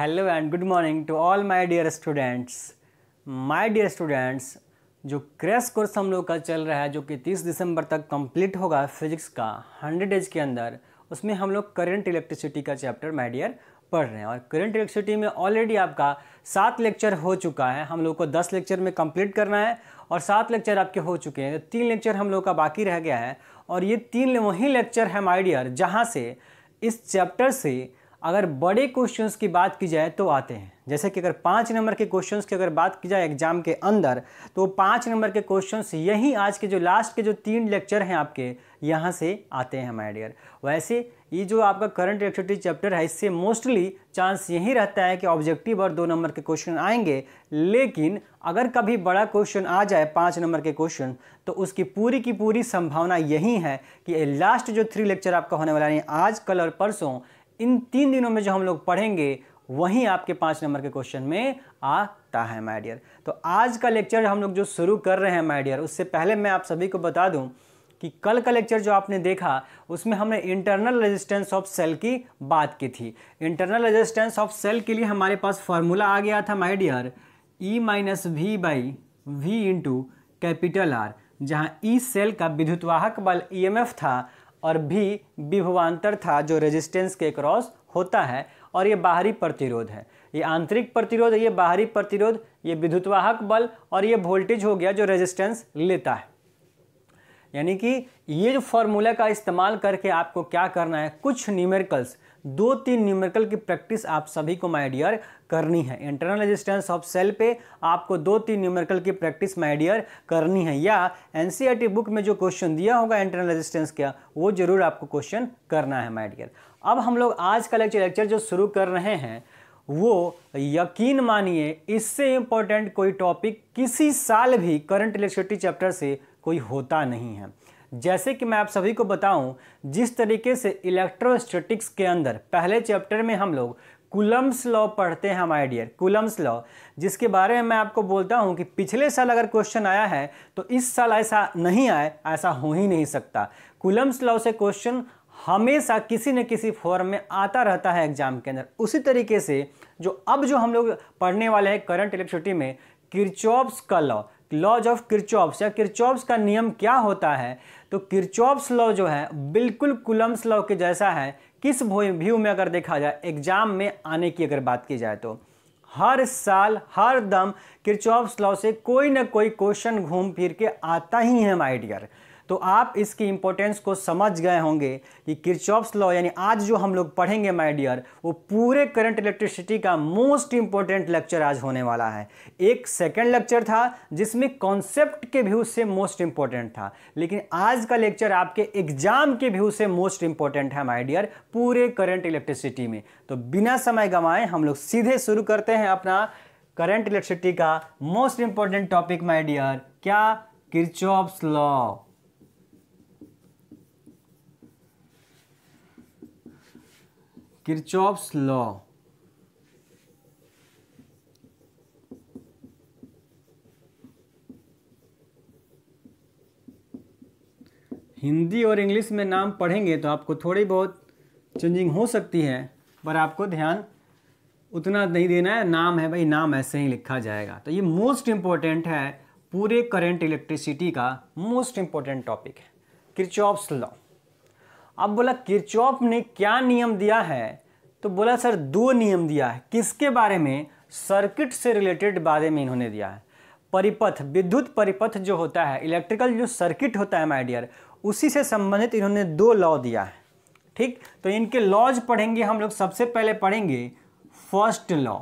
hello and good morning to all my dear students my dear students जो crash course हम लोग का चल रहा है जो कि 30 दिसंबर तक कंप्लीट होगा फिजिक्स का 100 डेज के अंदर उसमें हम लोग करंट इलेक्ट्रिसिटी का चैप्टर माय डियर पढ़ रहे हैं और करंट इलेक्ट्रिसिटी में ऑलरेडी आपका सात लेक्चर हो चुका है हम लोग को दस लेक्चर में कम्प्लीट करना है और सात लेक्चर आपके हो चुके हैं तो तीन लेक्चर हम लोग का बाकी रह गया है और ये तीन वही लेक्चर है माई डियर जहाँ से इस चैप्टर से अगर बड़े क्वेश्चंस की बात की जाए तो आते हैं जैसे कि अगर पाँच नंबर के क्वेश्चंस की अगर बात की जाए एग्जाम के अंदर तो पाँच नंबर के क्वेश्चंस यही आज के जो लास्ट के जो तीन लेक्चर हैं आपके यहाँ से आते हैं माय डियर वैसे ये जो आपका करंट इलेक्ट्रिटी चैप्टर है इससे मोस्टली चांस यही रहता है कि ऑब्जेक्टिव और दो नंबर के क्वेश्चन आएंगे लेकिन अगर कभी बड़ा क्वेश्चन आ जाए पाँच नंबर के क्वेश्चन तो उसकी पूरी की पूरी संभावना यही है कि लास्ट जो थ्री लेक्चर आपका होने वाला है आज कल और परसों इन तीन दिनों में जो हम लोग पढ़ेंगे वहीं आपके पाँच नंबर के क्वेश्चन में आता है माय डियर तो आज का लेक्चर हम लोग जो शुरू कर रहे हैं माय डियर उससे पहले मैं आप सभी को बता दूं कि कल का लेक्चर जो आपने देखा उसमें हमने इंटरनल रेजिस्टेंस ऑफ सेल की बात की थी इंटरनल रेजिस्टेंस ऑफ सेल के लिए हमारे पास फॉर्मूला आ गया था my dear E minus V by V into capital R जहाँ ई सेल का विद्युतवाहक बल ईएमएफ e था और भी विभवांतर था जो रेजिस्टेंस के क्रॉस होता है और ये बाहरी प्रतिरोध है ये आंतरिक प्रतिरोध ये बाहरी प्रतिरोध ये विद्युतवाहक बल और ये वोल्टेज हो गया जो रेजिस्टेंस लेता है यानी कि ये जो फॉर्मूला का इस्तेमाल करके आपको क्या करना है कुछ न्यूमेरिकल्स दो तीन न्यूमेरिकल की प्रैक्टिस आप सभी को माय डियर करनी है इंटरनल रेजिस्टेंस ऑफ सेल पे आपको दो तीन न्यूमेरिकल की प्रैक्टिस माय डियर करनी है या एन बुक e में जो क्वेश्चन दिया होगा इंटरनल रेजिस्टेंस का वो जरूर आपको क्वेश्चन करना है माइडियर डियर अब हम लोग आज का लेक्चर लेक्चर जो शुरू कर रहे हैं वो यकीन मानिए इससे इम्पोर्टेंट कोई टॉपिक किसी साल भी करंट इलेक्ट्रिसिटी चैप्टर से कोई होता नहीं है जैसे कि मैं आप सभी को बताऊं जिस तरीके से इलेक्ट्रोस्टैटिक्स के अंदर पहले चैप्टर में हम लोग कुलम्स लॉ पढ़ते हैं हमारे डियर कुलम्स लॉ जिसके बारे में मैं आपको बोलता हूं कि पिछले साल अगर क्वेश्चन आया है तो इस साल ऐसा नहीं आए ऐसा हो ही नहीं सकता कुलम्स लॉ से क्वेश्चन हमेशा किसी न किसी फॉर्म में आता रहता है एग्जाम के अंदर उसी तरीके से जो अब जो हम लोग पढ़ने वाले हैं करंट इलेक्ट्रिसिटी में किरचॉप्स का लॉ लॉज ऑफ किरचॉप्स या किरचॉप्स का नियम क्या होता है तो किरचॉप्स लॉ जो है बिल्कुल कुलम्स लॉ के जैसा है किस व्यू में अगर देखा जाए एग्जाम में आने की अगर बात की जाए तो हर साल हर दम किरचॉप्स लॉ से कोई ना कोई क्वेश्चन घूम फिर के आता ही है माइडियर डियर तो आप इसकी इम्पोर्टेंस को समझ गए होंगे कि किरचॉप्स लॉ यानी आज जो हम लोग पढ़ेंगे माय डियर वो पूरे करंट इलेक्ट्रिसिटी का मोस्ट इम्पोर्टेंट लेक्चर आज होने वाला है एक सेकेंड लेक्चर था जिसमें कॉन्सेप्ट के व्यू से मोस्ट इम्पोर्टेंट था लेकिन आज का लेक्चर आपके एग्जाम के व्यू से मोस्ट इम्पोर्टेंट है माई डियर पूरे करंट इलेक्ट्रिसिटी में तो बिना समय गंवाए हम लोग सीधे शुरू करते हैं अपना करंट इलेक्ट्रिसिटी का most important topic my dear क्या Kirchhoff's law Kirchhoff's law Hindi और इंग्लिश में नाम पढ़ेंगे तो आपको थोड़ी बहुत चेंजिंग हो सकती है पर आपको ध्यान उतना नहीं देना है नाम है भाई नाम ऐसे ही लिखा जाएगा तो ये मोस्ट इम्पॉर्टेंट है पूरे करंट इलेक्ट्रिसिटी का मोस्ट इम्पॉर्टेंट टॉपिक है किरचॉप्स लॉ अब बोला किरचॉप ने क्या नियम दिया है तो बोला सर दो नियम दिया है किसके बारे में सर्किट से रिलेटेड बारे में इन्होंने दिया है परिपथ विद्युत परिपथ जो होता है इलेक्ट्रिकल जो सर्किट होता है माय डियर उसी से संबंधित इन्होंने दो लॉ दिया है ठीक तो इनके लॉज पढ़ेंगे हम लोग सबसे पहले पढ़ेंगे फर्स्ट लॉ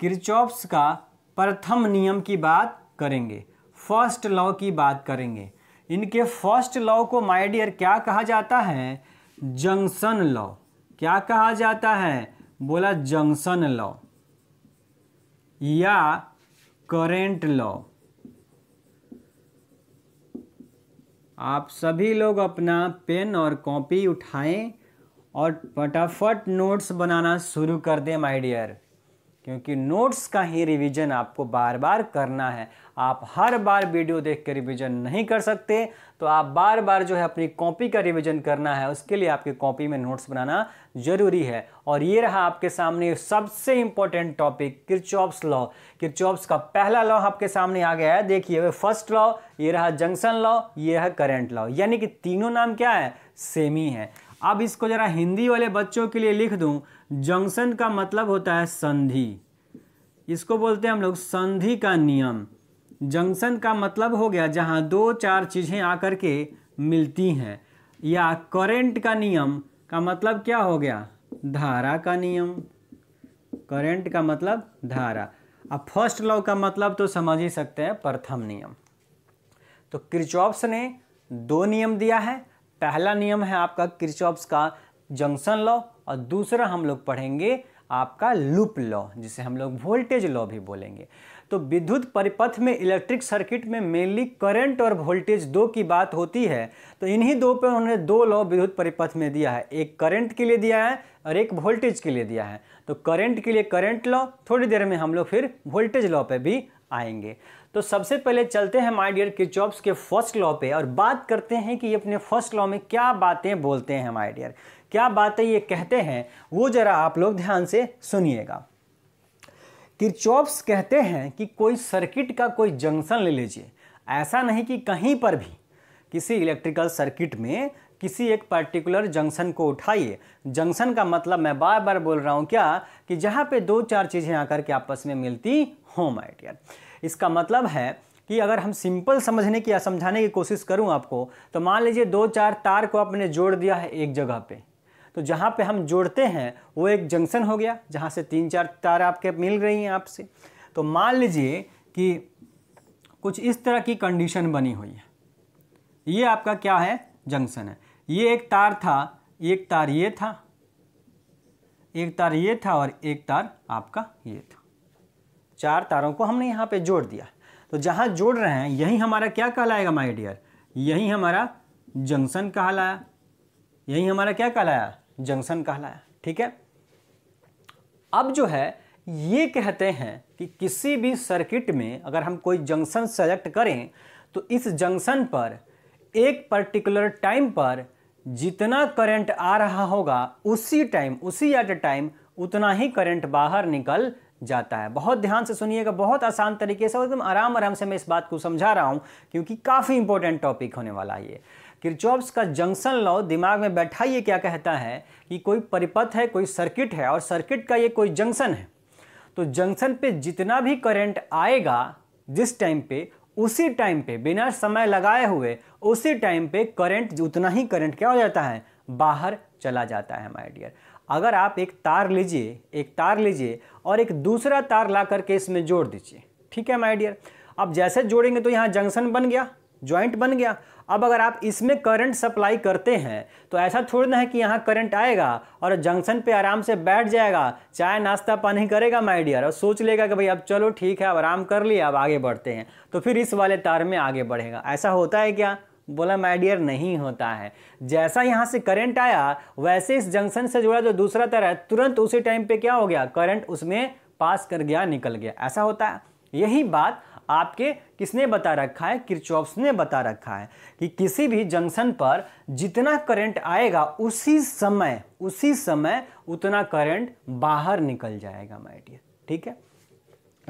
किरचॉप्स का प्रथम नियम की बात करेंगे फर्स्ट लॉ की बात करेंगे इनके फर्स्ट लॉ को माय डियर क्या कहा जाता है जंक्शन लॉ क्या कहा जाता है बोला जंक्शन लॉ या करेंट लॉ आप सभी लोग अपना पेन और कॉपी उठाएं और फटाफट नोट्स बनाना शुरू कर दें माय डियर क्योंकि नोट्स का ही रिवीजन आपको बार बार करना है आप हर बार वीडियो देख के रिविजन नहीं कर सकते तो आप बार बार जो है अपनी कॉपी का रिवीजन करना है उसके लिए आपकी कॉपी में नोट्स बनाना जरूरी है और ये रहा आपके सामने सबसे important topic Kirchhoff's law Kirchhoff's का पहला लॉ आपके सामने आ गया है देखिए वे फर्स्ट लॉ ये रहा जंक्शन लॉ ये रहा करेंट लॉ यानी कि तीनों नाम क्या है सेम ही है अब इसको ज़रा हिंदी वाले बच्चों के लिए लिख दूँ जंक्शन का मतलब होता है संधि इसको बोलते हैं हम लोग संधि का नियम जंक्शन का मतलब हो गया जहाँ दो चार चीज़ें आकर के मिलती हैं या करंट का नियम का मतलब क्या हो गया धारा का नियम करंट का मतलब धारा अब फर्स्ट लॉ का मतलब तो समझ ही सकते हैं प्रथम नियम तो क्रिचॉप्स ने दो नियम दिया है पहला नियम है आपका क्रिचॉप्स का जंक्शन लॉ और दूसरा हम लोग पढ़ेंगे आपका लूप लॉ जिसे हम लोग वोल्टेज लॉ भी बोलेंगे तो विद्युत परिपथ में इलेक्ट्रिक सर्किट में मेनली करंट और वोल्टेज दो की बात होती है तो इन्हीं दो पर उन्होंने दो लॉ विद्युत परिपथ में दिया है एक करंट के लिए दिया है और एक वोल्टेज के लिए दिया है तो करंट के लिए करंट लॉ थोड़ी देर में हम लोग फिर वोल्टेज लॉ पर भी आएंगे तो सबसे पहले चलते हैं माई डियर किचॉप्स के फर्स्ट लॉ पे और बात करते हैं कि ये अपने फर्स्ट लॉ में क्या बातें बोलते हैं माई डियर क्या बातें ये कहते हैं वो ज़रा आप लोग ध्यान से सुनिएगा किरचॉप्स कहते हैं कि कोई सर्किट का कोई जंक्शन ले लीजिए ऐसा नहीं कि कहीं पर भी किसी इलेक्ट्रिकल सर्किट में किसी एक पर्टिकुलर जंक्शन को उठाइए जंक्शन का मतलब मैं बार बार बोल रहा हूँ क्या कि जहाँ पे दो चार चीज़ें आकर के आपस में मिलती होम आइडियर इसका मतलब है कि अगर हम सिंपल समझने की या समझाने की कोशिश करूँ आपको तो मान लीजिए दो चार तार को आपने जोड़ दिया है एक जगह पर तो जहाँ पे हम जोड़ते हैं वो एक जंक्शन हो गया जहाँ से तीन चार तार आपके मिल रही हैं आपसे तो मान लीजिए कि कुछ इस तरह की कंडीशन बनी हुई है ये आपका क्या है जंक्शन है ये एक तार था एक तार ये था एक तार ये था और एक तार आपका ये था चार तारों को हमने यहाँ पे जोड़ दिया तो जहाँ जोड़ रहे हैं यही हमारा क्या कहलाएगा माय डियर यही हमारा जंक्शन कहलाया यही हमारा क्या कहलाया जंक्शन कहलाया ठीक है अब जो है ये कहते हैं कि किसी भी सर्किट में अगर हम कोई जंक्शन सेलेक्ट करें तो इस जंक्शन पर एक पर्टिकुलर टाइम पर जितना करंट आ रहा होगा उसी टाइम उसी एट टाइम उतना ही करंट बाहर निकल जाता है बहुत ध्यान से सुनिएगा बहुत आसान तरीके से एकदम आराम आराम से मैं इस बात को समझा रहा हूं क्योंकि काफ़ी इंपॉर्टेंट टॉपिक होने वाला है किरचॉप्स का जंक्शन लॉ दिमाग में बैठा ये क्या कहता है कि कोई परिपथ है कोई सर्किट है और सर्किट का ये कोई जंक्शन है तो जंक्शन पे जितना भी करंट आएगा जिस टाइम पे उसी टाइम पे बिना समय लगाए हुए उसी टाइम पे करंट उतना ही करंट क्या हो जाता है बाहर चला जाता है माय डियर अगर आप एक तार लीजिए एक तार लीजिए और एक दूसरा तार ला करके इसमें जोड़ दीजिए ठीक है माय डियर अब जैसे जोड़ेंगे तो यहाँ जंक्शन बन गया ज्वाइंट बन गया अब अगर आप इसमें करंट सप्लाई करते हैं तो ऐसा थोड़ी है कि यहाँ करंट आएगा और जंक्शन पे आराम से बैठ जाएगा चाय नाश्ता पानी करेगा माय डियर और सोच लेगा कि भाई अब चलो ठीक है अब आराम कर लिया अब आगे बढ़ते हैं तो फिर इस वाले तार में आगे बढ़ेगा ऐसा होता है क्या बोला माय डियर नहीं होता है जैसा यहाँ से करंट आया वैसे इस जंक्शन से जुड़ा जो दूसरा तार है तुरंत उसी टाइम पर क्या हो गया करंट उसमें पास कर गया निकल गया ऐसा होता है यही बात आपके किसने बता रखा है किरचॉप्स ने बता रखा है कि किसी भी जंक्शन पर जितना करंट आएगा उसी समय उसी समय उतना करंट बाहर निकल जाएगा माय डियर ठीक है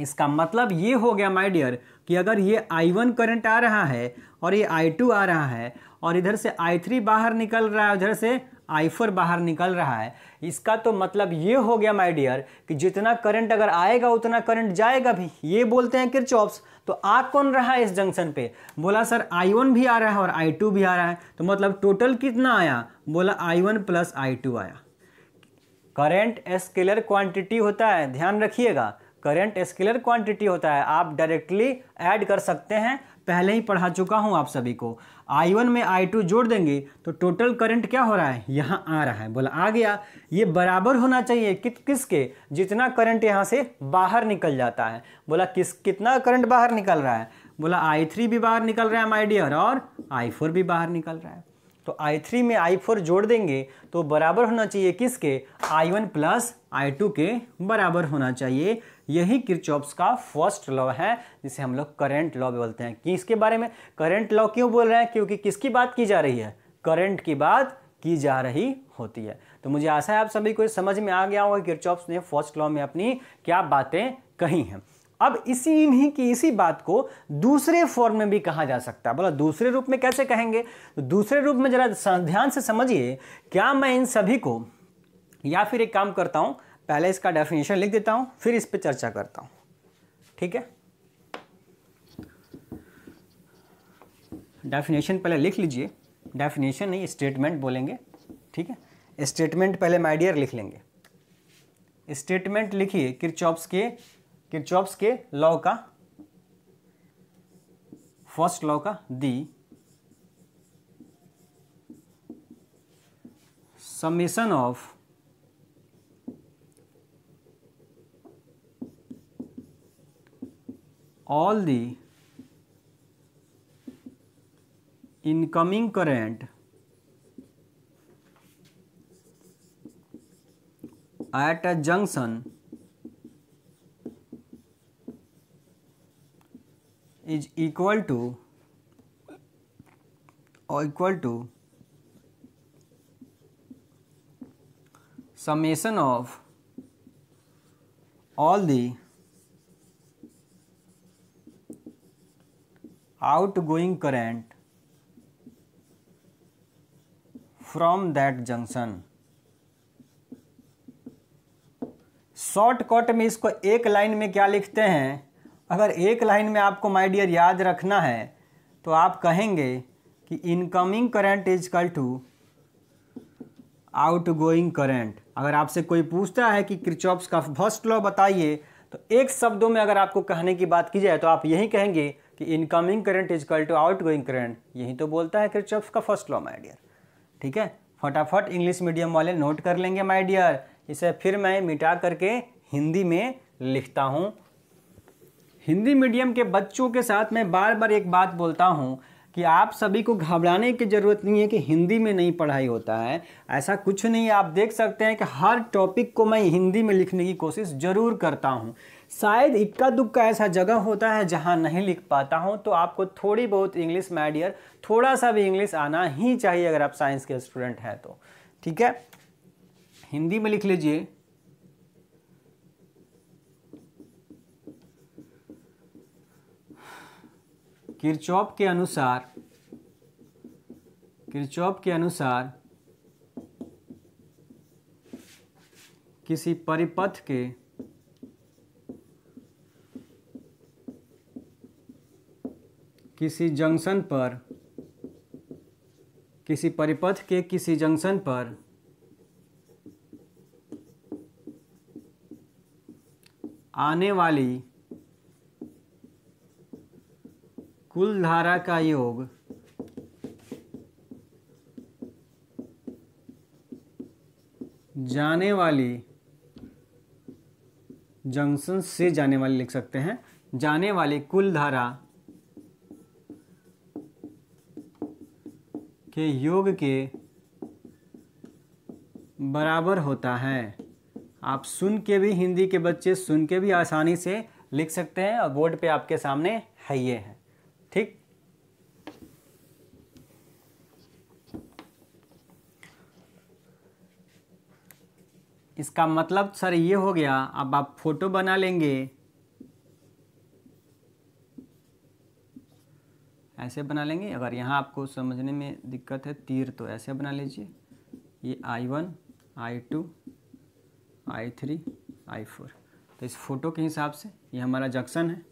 इसका मतलब ये हो गया माय डियर कि अगर ये I1 करंट आ रहा है और ये I2 आ रहा है और इधर से I3 बाहर निकल रहा है उधर से फोर बाहर निकल रहा है इसका तो मतलब ये हो गया माय डियर कि जितना करंट अगर आएगा उतना करंट जाएगा भी ये बोलते हैं किरचॉप्स तो आ कौन रहा है इस जंक्शन पे बोला सर आई वन भी आ रहा है और आई टू भी आ रहा है तो मतलब टोटल कितना आया बोला I one plus I two आया करंट स्केलर क्वांटिटी होता है ध्यान रखिएगा करंट स्केलर क्वांटिटी होता है आप डायरेक्टली ऐड कर सकते हैं पहले ही पढ़ा चुका हूं आप सभी को आई वन में आई टू जोड़ देंगे तो टोटल करंट क्या हो रहा है यहाँ आ रहा है बोला आ गया ये बराबर होना चाहिए कि, किसके जितना करंट यहाँ से बाहर निकल जाता है बोला किस कितना करंट बाहर निकल रहा है बोला आई थ्री भी बाहर निकल रहा है माई डियर और आई फोर भी बाहर निकल रहा है तो I3 में I4 जोड़ देंगे तो बराबर होना चाहिए किसके I1 वन प्लस आई के बराबर होना चाहिए यही किरचॉप्स का फर्स्ट लॉ है जिसे हम लोग करेंट लॉ बोलते हैं किसके बारे में करेंट लॉ क्यों बोल रहे हैं क्योंकि किसकी बात की जा रही है करेंट की बात की जा रही होती है तो मुझे आशा है आप सभी को समझ में आ गया होगा किरचॉप्स ने फर्स्ट लॉ में अपनी क्या बातें कही हैं अब इसी इन्हीं की इसी बात को दूसरे फॉर्म में भी कहा जा सकता है बोला दूसरे रूप में कैसे कहेंगे तो दूसरे रूप में जरा ध्यान से समझिए क्या मैं इन सभी को या फिर एक काम करता हूं पहले इसका डेफिनेशन लिख देता हूं फिर इस पर चर्चा करता हूं ठीक है डेफिनेशन पहले लिख लीजिए डेफिनेशन नहीं स्टेटमेंट बोलेंगे ठीक है स्टेटमेंट पहले माइडियर लिख लेंगे स्टेटमेंट लिखिए किरचॉप्स के चॉप्स के लॉ का फर्स्ट लॉ का the summation of all the incoming current at a junction is equal to और equal to summation of all the outgoing current from that junction shortcut में इसको एक line में क्या लिखते हैं अगर एक लाइन में आपको माय डियर याद रखना है तो आप कहेंगे कि incoming current is equal to outgoing current अगर आपसे कोई पूछता है कि क्रिचॉप्स का फर्स्ट लॉ बताइए तो एक शब्दों में अगर आपको कहने की बात की जाए तो आप यही कहेंगे कि incoming current is equal to outgoing current यही तो बोलता है क्रिचॉप्स का फर्स्ट लॉ माई डियर ठीक है फटाफट इंग्लिश मीडियम वाले नोट कर लेंगे माई डियर इसे फिर मैं मिटा करके हिंदी में लिखता हूँ हिंदी मीडियम के बच्चों के साथ मैं बार बार एक बात बोलता हूँ कि आप सभी को घबराने की ज़रूरत नहीं है कि हिंदी में नहीं पढ़ाई होता है ऐसा कुछ नहीं आप देख सकते हैं कि हर टॉपिक को मैं हिंदी में लिखने की कोशिश ज़रूर करता हूँ शायद इक्का दुक्का ऐसा जगह होता है जहाँ नहीं लिख पाता हूँ तो आपको थोड़ी बहुत इंग्लिश माइडियर थोड़ा सा भी इंग्लिश आना ही चाहिए अगर आप साइंस के स्टूडेंट हैं तो ठीक है हिंदी में लिख लीजिए किरचौप के अनुसार किरचौप के अनुसार किसी परिपथ के किसी जंक्शन पर किसी परिपथ के किसी जंक्शन पर आने वाली कुल धारा का योग जाने वाली जंक्शन से जाने वाली लिख सकते हैं जाने वाली कुल धारा के योग के बराबर होता है आप सुन के भी हिंदी के बच्चे सुन के भी आसानी से लिख सकते हैं और बोर्ड पे आपके सामने है ये है इसका मतलब सर ये हो गया अब आप फोटो बना लेंगे ऐसे बना लेंगे अगर यहाँ आपको समझने में दिक्कत है तीर तो ऐसे बना लीजिए ये I one I two I three I four तो इस फोटो के हिसाब से ये हमारा जंक्शन है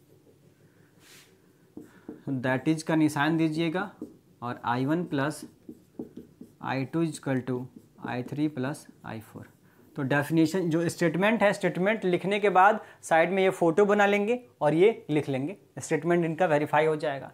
दैट इज का निशान दीजिएगा और I one plus I two is equal to I three plus I four तो डेफिनेशन जो स्टेटमेंट है स्टेटमेंट लिखने के बाद साइड में ये फ़ोटो बना लेंगे और ये लिख लेंगे स्टेटमेंट इनका वेरीफाई हो जाएगा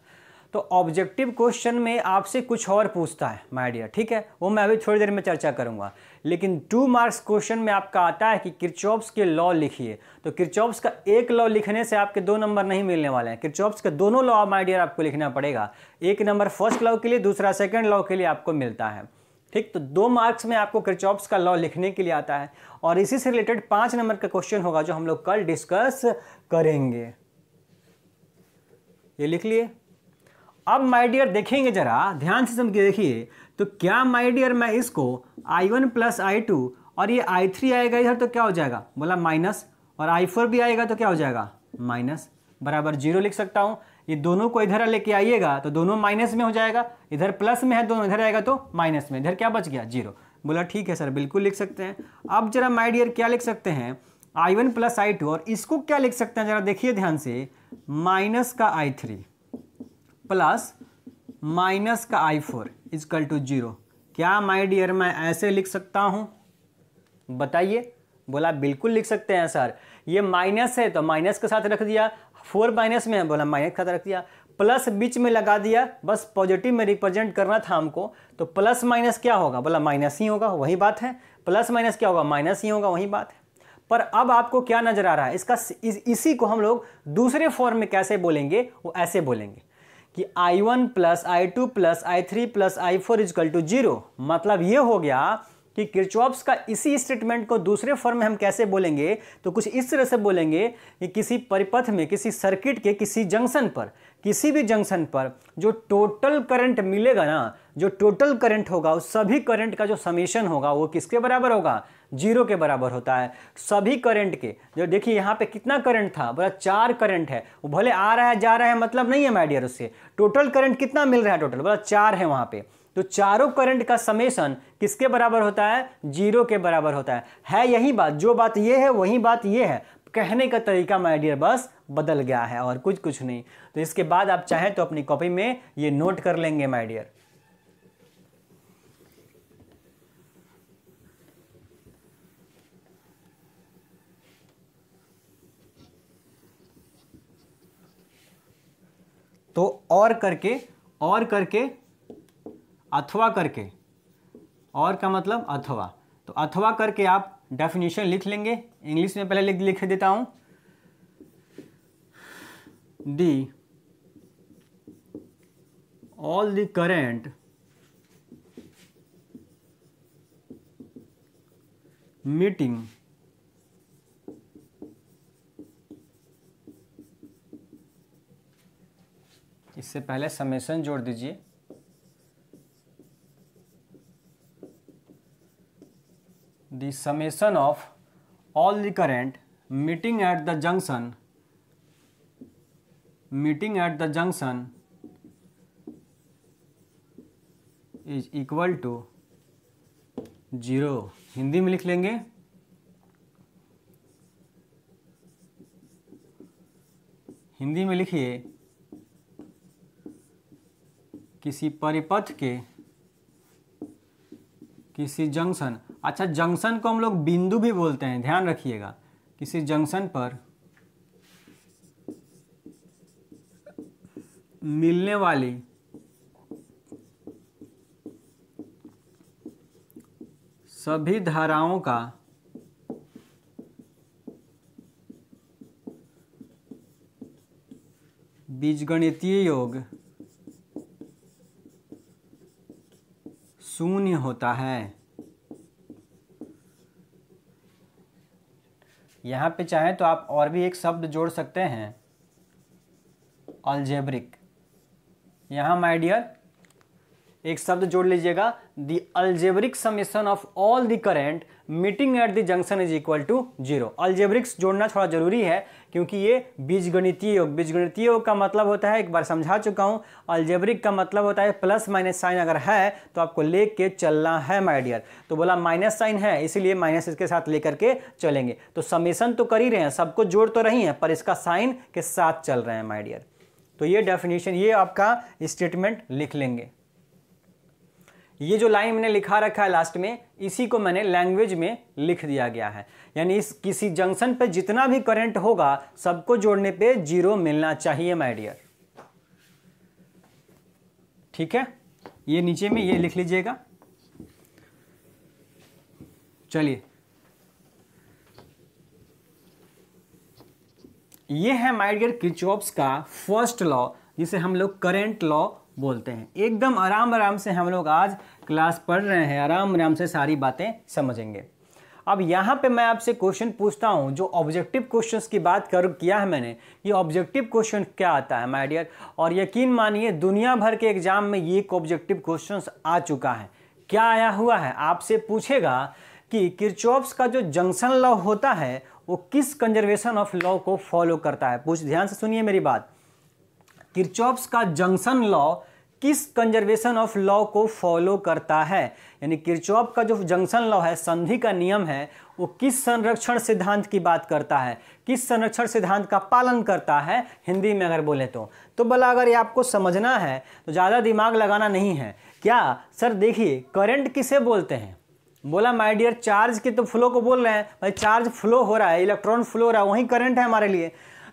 तो ऑब्जेक्टिव क्वेश्चन में आपसे कुछ और पूछता है माय डियर ठीक है वो मैं अभी थोड़ी देर में चर्चा करूंगा लेकिन टू मार्क्स क्वेश्चन में आपका आता है कि किरचॉप्स के लॉ लिखिए तो किरचॉप्स का एक लॉ लिखने से आपके दो नंबर नहीं मिलने वाले हैं किरचॉप्स का दोनों लॉ माय डियर आपको लिखना पड़ेगा एक नंबर फर्स्ट लॉ के लिए दूसरा सेकेंड लॉ के लिए आपको मिलता है ठीक तो दो मार्क्स में आपको क्रिचॉप्स का लॉ लिखने के लिए आता है और इसी से रिलेटेड पांच नंबर का क्वेश्चन होगा जो हम लोग कल डिस्कस करेंगे ये लिख लिए अब माय डियर देखेंगे जरा ध्यान से समझ के देखिए तो क्या माय डियर मैं इसको I one plus I two और ये आई थ्री आएगा इधर तो क्या हो जाएगा बोला माइनस और आई फोर भी आएगा तो क्या हो जाएगा माइनस बराबर जीरो लिख सकता हूँ ये दोनों को इधर लेके आइएगा तो दोनों माइनस में हो जाएगा इधर प्लस में है दोनों इधर आएगा तो माइनस में इधर क्या बच गया जीरो बोला ठीक है सर बिल्कुल लिख सकते हैं अब जरा माई डियर क्या लिख सकते हैं I one plus I two और इसको क्या लिख सकते हैं जरा देखिए ध्यान से माइनस का आई थ्री प्लस माइनस का I four is equal to zero क्या माई डियर मैं ऐसे लिख सकता हूँ बताइए बोला बिल्कुल लिख सकते हैं सर ये माइनस है तो माइनस के साथ रख दिया फोर माइनस में बोला माइनस खाता रख दिया प्लस बीच में लगा दिया बस पॉजिटिव में रिप्रेजेंट करना था हमको तो प्लस माइनस क्या होगा बोला माइनस ही होगा वही बात है प्लस माइनस क्या होगा माइनस ही होगा वही बात है पर अब आपको क्या नज़र आ रहा है इसका इस, इसी को हम लोग दूसरे फॉर्म में कैसे बोलेंगे वो ऐसे बोलेंगे कि I one plus I two plus I three plus I four is equal to zero मतलब ये हो गया कि किरचॉप्स का इसी स्टेटमेंट को दूसरे फॉर्म में हम कैसे बोलेंगे तो कुछ इस तरह से बोलेंगे कि किसी परिपथ में किसी सर्किट के किसी जंक्शन पर किसी भी जंक्शन पर जो टोटल करंट मिलेगा ना जो टोटल करंट होगा उस सभी करंट का जो समेशन होगा वो किसके बराबर होगा जीरो के बराबर होता है सभी करंट के जो देखिए यहाँ पे कितना करंट था बोला चार करंट है वो भले आ रहा है जा रहा है मतलब नहीं है माइडियर उससे टोटल करंट कितना मिल रहा है टोटल बोला चार है वहाँ पर तो चारों करंट का समेशन किसके बराबर होता है जीरो के बराबर होता है है यही बात जो बात ये है वही बात ये है कहने का तरीका माय डियर बस बदल गया है और कुछ कुछ नहीं तो इसके बाद आप चाहें तो अपनी कॉपी में ये नोट कर लेंगे माय डियर तो और करके और करके अथवा करके और का मतलब अथवा तो अथवा करके आप डेफिनेशन लिख लेंगे इंग्लिश में पहले लिख लिख देता हूं the all the current meeting इससे पहले समेसन जोड़ दीजिए the summation of all the current meeting at the junction meeting at the junction is equal to zero Hindi में लिख लेंगे हिंदी में लिखिए किसी परिपथ के किसी जंक्शन अच्छा जंक्शन को हम लोग बिंदु भी बोलते हैं ध्यान रखिएगा किसी जंक्शन पर मिलने वाली सभी धाराओं का बीजगणितीय योग शून्य होता है यहाँ पे चाहें तो आप और भी एक शब्द जोड़ सकते हैं अल्जेब्रिक यहाँ माय डियर एक शब्द जोड़ लीजिएगा the algebraic summation of all the current meeting at the junction is equal to zero algebraics जोड़ना थोड़ा जरूरी है क्योंकि ये बीजगणितीय योग बीजगणितीय योग का मतलब होता है एक बार समझा चुका हूँ अल्जेब्रिक का मतलब होता है प्लस माइनस साइन अगर है तो आपको ले के चलना है माइडियर तो बोला माइनस साइन है इसीलिए माइनस इसके साथ लेकर के चलेंगे तो समेसन तो कर ही रहे हैं सबको जोड़ तो रही हैं पर इसका साइन के साथ चल रहे हैं माइडियर तो ये डेफिनेशन ये आपका स्टेटमेंट लिख लेंगे ये जो लाइन मैंने लिखा रखा है लास्ट में इसी को मैंने लैंग्वेज में लिख दिया गया है यानी इस किसी जंक्शन पे जितना भी करंट होगा सबको जोड़ने पे जीरो मिलना चाहिए माय डियर ठीक है ये नीचे में ये लिख लीजिएगा चलिए ये है माइडियर क्रिचॉप्स का फर्स्ट लॉ जिसे हम लोग करेंट लॉ बोलते हैं एकदम आराम आराम से हम लोग आज क्लास पढ़ रहे हैं आराम आराम से सारी बातें समझेंगे अब यहाँ पे मैं आपसे क्वेश्चन पूछता हूँ जो ऑब्जेक्टिव क्वेश्चंस की बात कर किया है मैंने ये ऑब्जेक्टिव क्वेश्चन क्या आता है माय डियर और यकीन मानिए दुनिया भर के एग्जाम में ये एक ऑब्जेक्टिव क्वेश्चंस आ चुका है क्या आया हुआ है आपसे पूछेगा कि किरचॉप्स का जो जंक्शन लॉ होता है वो किस कंजर्वेशन ऑफ लॉ को फॉलो करता है पूछ ध्यान से सुनिए मेरी बात किरचॉप्स का जंक्शन लॉ किस कंजर्वेशन ऑफ लॉ को फॉलो करता है यानी किरचॉप का जो जंक्शन लॉ है संधि का नियम है वो किस संरक्षण सिद्धांत की बात करता है किस संरक्षण सिद्धांत का पालन करता है हिंदी में अगर बोले तो तो बोला अगर ये आपको समझना है तो ज़्यादा दिमाग लगाना नहीं है क्या सर देखिए करंट किसे बोलते हैं बोला माय डियर चार्ज के तो फ्लो को बोल रहे हैं भाई चार्ज फ्लो हो रहा है इलेक्ट्रॉन फ्लो हो रहा है वही करंट है हमारे लिए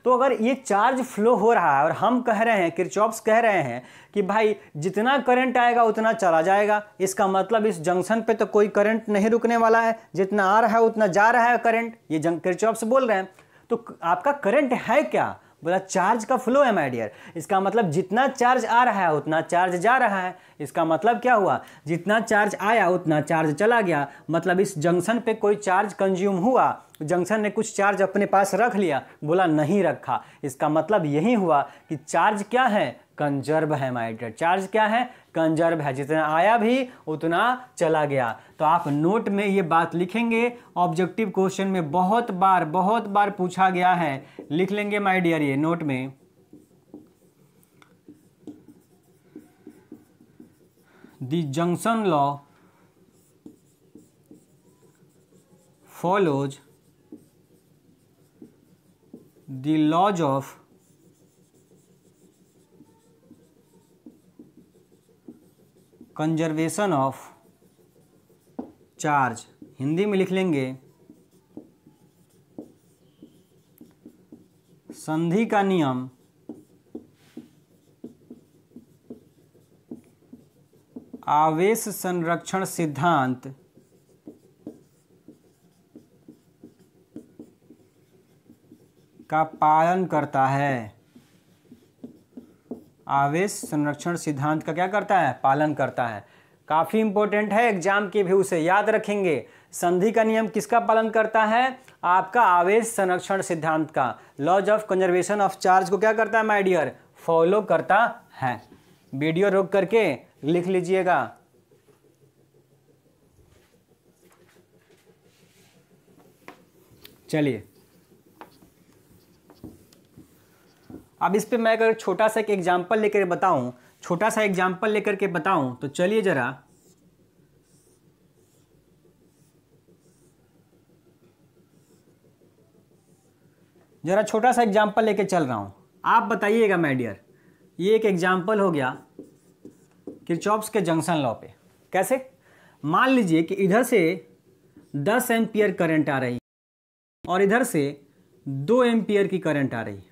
तो अगर ये चार्ज फ्लो हो रहा है और हम कह रहे हैं किरचॉप्स कह रहे हैं कि भाई जितना करंट आएगा उतना चला जाएगा इसका मतलब इस जंक्शन पे तो कोई करंट नहीं रुकने वाला है जितना आ रहा है उतना जा रहा है करंट ये जंग किरचॉप्स बोल रहे हैं तो आपका करंट है क्या बोला चार्ज का फ्लो है माय डियर इसका मतलब जितना चार्ज आ रहा है उतना चार्ज जा रहा है इसका मतलब क्या हुआ जितना चार्ज आया उतना चार्ज चला गया मतलब इस जंक्शन पे कोई चार्ज कंज्यूम हुआ जंक्शन ने कुछ चार्ज अपने पास रख लिया बोला नहीं रखा इसका मतलब यही हुआ कि चार्ज क्या है कंजर्व है माइड्रेट चार्ज क्या है कंजर्व है जितना आया भी उतना चला गया तो आप नोट में ये बात लिखेंगे ऑब्जेक्टिव क्वेश्चन में बहुत बार बहुत बार पूछा गया है लिख लेंगे माइडियर डियर ये नोट में the junction law follows the laws of conservation of charge Hindi में लिख लेंगे संधि का नियम आवेश संरक्षण सिद्धांत का पालन करता है आवेश संरक्षण सिद्धांत का क्या करता है पालन करता है काफ़ी इंपॉर्टेंट है एग्जाम के भी उसे याद रखेंगे संधि का नियम किसका पालन करता है आपका आवेश संरक्षण सिद्धांत का laws of conservation of charge को क्या करता है माय डियर फॉलो करता है वीडियो रोक करके लिख लीजिएगा चलिए अब इस पर मैं अगर छोटा सा एक एग्जाम्पल लेकर बताऊँ छोटा सा एग्जाम्पल लेकर के बताऊँ तो चलिए ज़रा ज़रा छोटा सा एग्जाम्पल लेके चल रहा हूँ आप बताइएगा माय डियर ये एक एग्जाम्पल हो गया कि चॉप्स के जंक्शन लॉ पे कैसे मान लीजिए कि इधर से 10 एम्पियर करंट आ रही और इधर से 2 एम्पियर की करंट आ रही है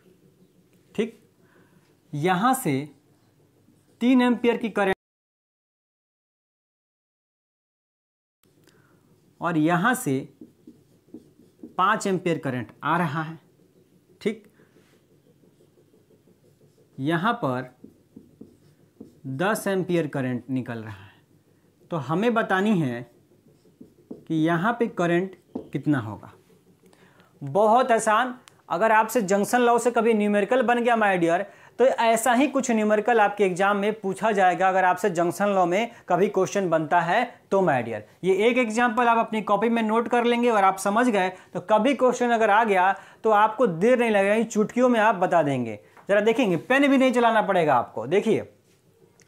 यहाँ से तीन एम्पियर की करंट और यहाँ से पाँच एम्पियर करंट आ रहा है ठीक यहाँ पर दस एम्पियर करंट निकल रहा है तो हमें बतानी है कि यहाँ पे करंट कितना होगा बहुत आसान अगर आपसे जंक्शन लॉ से कभी न्यूमेरिकल बन गया माय डियर तो ऐसा ही कुछ न्यूमेरिकल आपके एग्जाम में पूछा जाएगा अगर आपसे जंक्शन लॉ में कभी क्वेश्चन बनता है तो माइडियर ये एक एग्जाम्पल आप अपनी कॉपी में नोट कर लेंगे और आप समझ गए तो कभी क्वेश्चन अगर आ गया तो आपको देर नहीं लगेगा चुटकियों में आप बता देंगे जरा देखेंगे पेन भी नहीं चलाना पड़ेगा आपको देखिए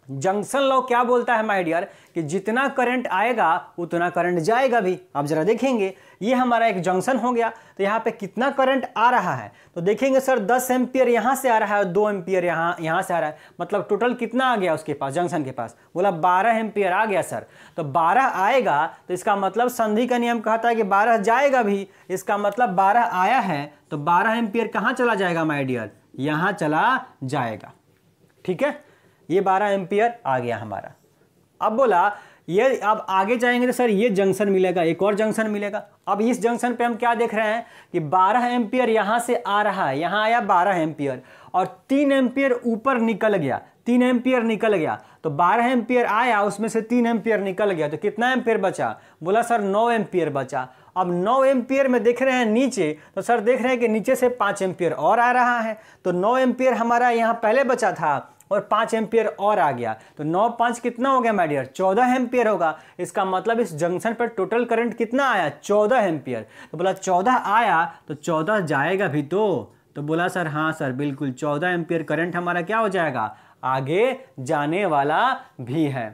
जंक्शन लॉ क्या बोलता है माय डियर कि जितना करंट आएगा उतना करंट जाएगा भी आप जरा देखेंगे ये हमारा एक जंक्शन हो गया तो यहाँ पे कितना करंट आ रहा है तो देखेंगे सर 10 एम्पियर यहाँ से आ रहा है और 2 एम्पियर यहाँ यहाँ से आ रहा है मतलब टोटल कितना आ गया उसके पास जंक्शन के पास बोला 12 एम्पियर आ गया सर तो 12 आएगा तो इसका मतलब संधि का नियम कहता है कि 12 जाएगा भी इसका मतलब 12 आया है तो 12 एम्पियर कहाँ चला जाएगा माई डियर यहाँ चला जाएगा ठीक है ये बारह एम्पियर आ गया हमारा अब बोला ये अब आगे जाएंगे तो सर ये जंक्शन मिलेगा एक और जंक्शन मिलेगा अब इस जंक्शन पे हम क्या देख रहे हैं कि 12 एम्पियर यहाँ से आ रहा है यहाँ आया 12 एम्पियर और 3 एम्पियर ऊपर निकल गया 3 एम्पियर निकल गया तो 12 एम्पियर आया उसमें से 3 एम्पियर निकल गया तो कितना एम्पियर बचा बोला सर 9 एम्पियर बचा अब 9 एम्पियर में देख रहे हैं नीचे तो सर देख रहे हैं कि नीचे से 5 एम्पियर और आ रहा है तो 9 एम्पियर हमारा यहाँ पहले बचा था और पांच एम्पियर और आ गया तो नौ पांच कितना हो गया माइडियर चौदह एम्पियर होगा इसका मतलब इस जंक्शन पर टोटल करंट कितना आया चौदह एम्पियर तो बोला चौदह आया तो चौदह जाएगा भी तो तो बोला सर हाँ सर बिल्कुल चौदह एम्पियर करंट हमारा क्या हो जाएगा आगे जाने वाला भी है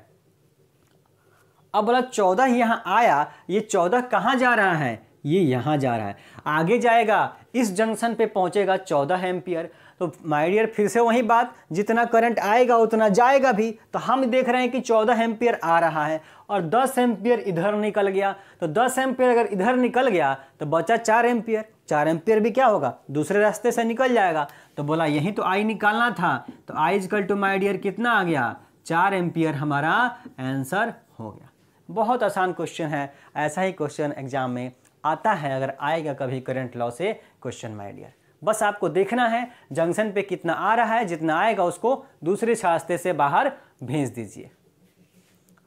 अब बोला चौदह यहां आया ये चौदह कहां जा रहा है ये यहां जा रहा है आगे जाएगा इस जंक्शन पे पहुंचेगा चौदह एम्पियर तो माय डियर फिर से वही बात जितना करंट आएगा उतना जाएगा भी तो हम देख रहे हैं कि 14 एम्पियर आ रहा है और 10 एम्पियर इधर निकल गया तो 10 एम्पियर अगर इधर निकल गया तो बचा 4 एम्पियर 4 एम्पियर भी क्या होगा दूसरे रास्ते से निकल जाएगा तो बोला यही तो आई निकालना था तो आई कल टू माई डियर कितना आ गया चार एम्पियर हमारा आंसर हो गया बहुत आसान क्वेश्चन है ऐसा ही क्वेश्चन एग्जाम में आता है अगर आएगा कभी करंट लॉ से क्वेश्चन माइडियर बस आपको देखना है जंक्शन पे कितना आ रहा है जितना आएगा उसको दूसरे रास्ते से बाहर भेज दीजिए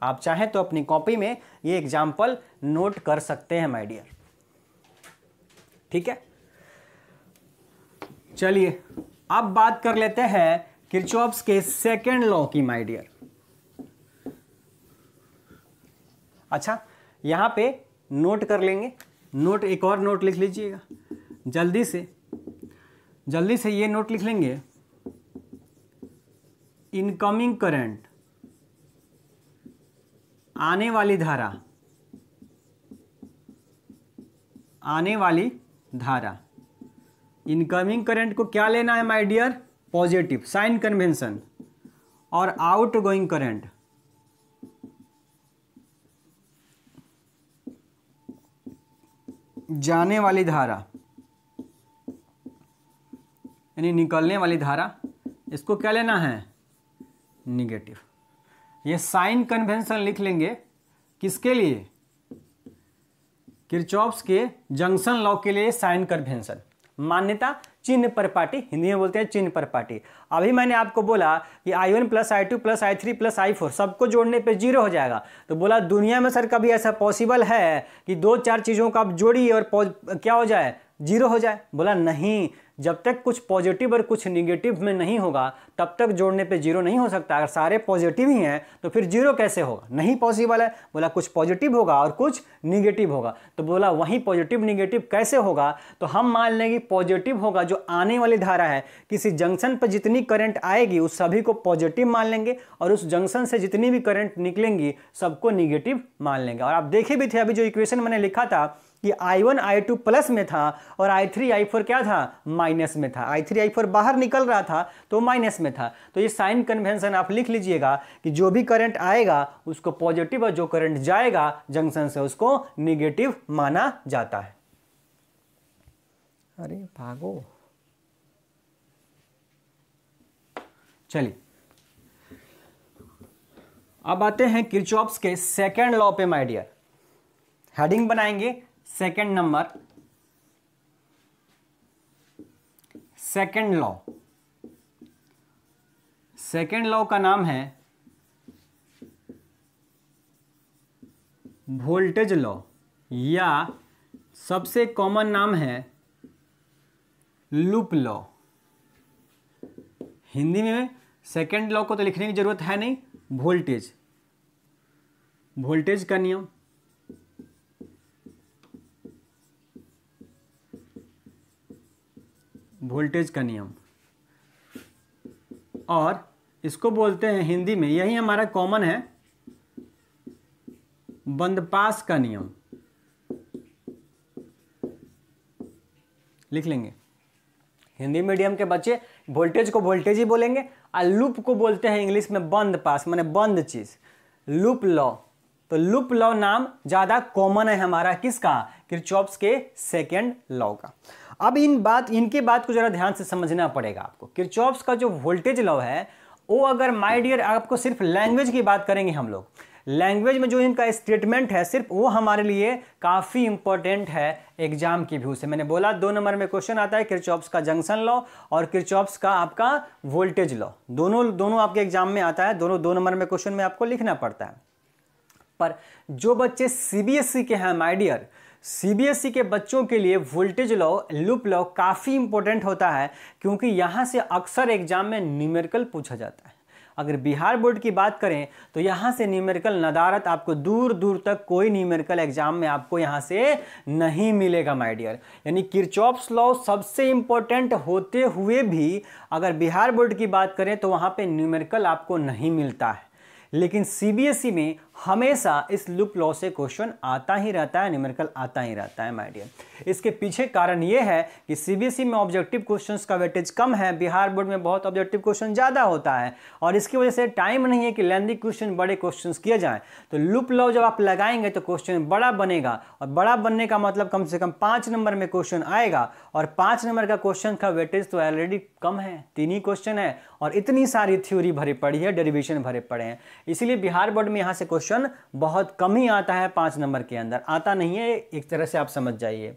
आप चाहें तो अपनी कॉपी में ये एग्जाम्पल नोट कर सकते हैं माइडियर डियर ठीक है चलिए अब बात कर लेते हैं किरचॉप्स के सेकेंड लॉ की माइडियर डियर अच्छा यहां पे नोट कर लेंगे नोट एक और नोट लिख लीजिएगा जल्दी से जल्दी से ये नोट लिख लेंगे इनकमिंग करंट आने वाली धारा आने वाली धारा इनकमिंग करंट को क्या लेना है my dear positive sign convention और आउट गोइंग करंट जाने वाली धारा यानी निकलने वाली धारा इसको क्या लेना है निगेटिव ये साइन कन्वेंशन लिख लेंगे किसके लिए किरचॉप्स के जंक्शन लॉ के लिए साइन कन्वेंशन मान्यता चिन्ह परपाटी हिंदी में बोलते हैं चिन्ह परपाटी अभी मैंने आपको बोला कि I one plus I two plus I three plus I four सबको जोड़ने पे जीरो हो जाएगा तो बोला दुनिया में सर कभी ऐसा पॉसिबल है कि दो चार चीज़ों का आप जोड़िए और क्या हो जाए जीरो हो जाए बोला नहीं जब तक कुछ पॉजिटिव और कुछ निगेटिव में नहीं होगा तब तक जोड़ने पे जीरो नहीं हो सकता अगर सारे पॉजिटिव ही हैं तो फिर जीरो कैसे होगा नहीं पॉसिबल है बोला कुछ पॉजिटिव होगा और कुछ निगेटिव होगा तो बोला वहीं पॉजिटिव निगेटिव कैसे होगा तो हम मान लें कि पॉजिटिव होगा जो आने वाली धारा है किसी जंक्शन पर जितनी करंट आएगी उस सभी को पॉजिटिव मान लेंगे और उस जंक्शन से जितनी भी करंट निकलेंगी सबको निगेटिव मान लेंगे और आप देखे भी थे अभी जो इक्वेशन मैंने लिखा था कि I1 I2 प्लस में था और I3 I4 क्या था माइनस में था I3 I4 बाहर निकल रहा था तो माइनस में था तो ये साइन कन्वेंशन आप लिख लीजिएगा कि जो भी करंट आएगा उसको पॉजिटिव और जो करंट जाएगा जंक्शन से उसको निगेटिव माना जाता है अरे भागो चलिए अब आते हैं किरचॉप्स के सेकेंड लॉ पे माइडियर हेडिंग बनाएंगे second number second law second law का नाम है वोल्टेज लॉ या सबसे कॉमन नाम है लूप लॉ हिंदी में सेकेंड लॉ को तो लिखने की जरूरत है नहीं वोल्टेज वोल्टेज का नियम वोल्टेज का नियम और इसको बोलते हैं हिंदी में यही हमारा कॉमन है बंद पास का नियम लिख लेंगे हिंदी मीडियम के बच्चे वोल्टेज को वोल्टेज ही बोलेंगे और लूप को बोलते हैं इंग्लिश में बंद पास मैंने बंद चीज लूप लॉ तो लूप लॉ नाम ज़्यादा कॉमन है हमारा किसका किरचॉप्स के सेकेंड लॉ का अब इन बात इनके बात को ज़रा ध्यान से समझना पड़ेगा आपको किरचॉप्स का जो वोल्टेज लॉ है वो अगर माई डियर आपको सिर्फ लैंग्वेज की बात करेंगे हम लोग लैंग्वेज में जो इनका स्टेटमेंट है सिर्फ वो हमारे लिए काफ़ी इंपॉर्टेंट है एग्जाम की व्यू से मैंने बोला दो नंबर में क्वेश्चन आता है किरचॉप्स का जंक्शन लॉ और किरचॉप्स का आपका वोल्टेज लॉ दोनों दोनों आपके एग्जाम में आता है दोनों दो नंबर में क्वेश्चन में आपको लिखना पड़ता है पर जो बच्चे सी e के हैं माइडियर सीबीएसई e के बच्चों के लिए वोल्टेज लॉ लूप लॉ काफ़ी इंपॉर्टेंट होता है क्योंकि यहाँ से अक्सर एग्जाम में न्यूमेरिकल पूछा जाता है अगर बिहार बोर्ड की बात करें तो यहाँ से न्यूमेरिकल नदारत आपको दूर दूर तक कोई न्यूमेरिकल एग्जाम में आपको यहाँ से नहीं मिलेगा माय डियर यानी किरचॉप्स लॉ सबसे इम्पोर्टेंट होते हुए भी अगर बिहार बोर्ड की बात करें तो वहाँ पे न्यूमेरिकल आपको नहीं मिलता है लेकिन सी e में हमेशा इस लुप लॉ से क्वेश्चन आता ही रहता है न्यूमेरिकल आता ही रहता है माय डियर इसके पीछे कारण ये है कि सीबीएसई e में ऑब्जेक्टिव क्वेश्चंस का वेटेज कम है बिहार बोर्ड में बहुत ऑब्जेक्टिव क्वेश्चन ज़्यादा होता है और इसकी वजह से टाइम नहीं है कि लेंदी क्वेश्चन बड़े क्वेश्चन किए जाएँ तो लुप लॉ जब आप लगाएंगे तो क्वेश्चन बड़ा बनेगा और बड़ा बनने का मतलब कम से कम पाँच नंबर में क्वेश्चन आएगा और पाँच नंबर का क्वेश्चन का वेटेज तो ऑलरेडी कम है तीन ही क्वेश्चन है और इतनी सारी थ्योरी भरी पड़ी है डेरिवेशन भरे पड़े हैं इसीलिए बिहार बोर्ड में यहाँ से क्वेश्चन क्वेश्चन बहुत कम ही आता है पांच नंबर के अंदर आता नहीं है एक तरह से आप समझ जाइए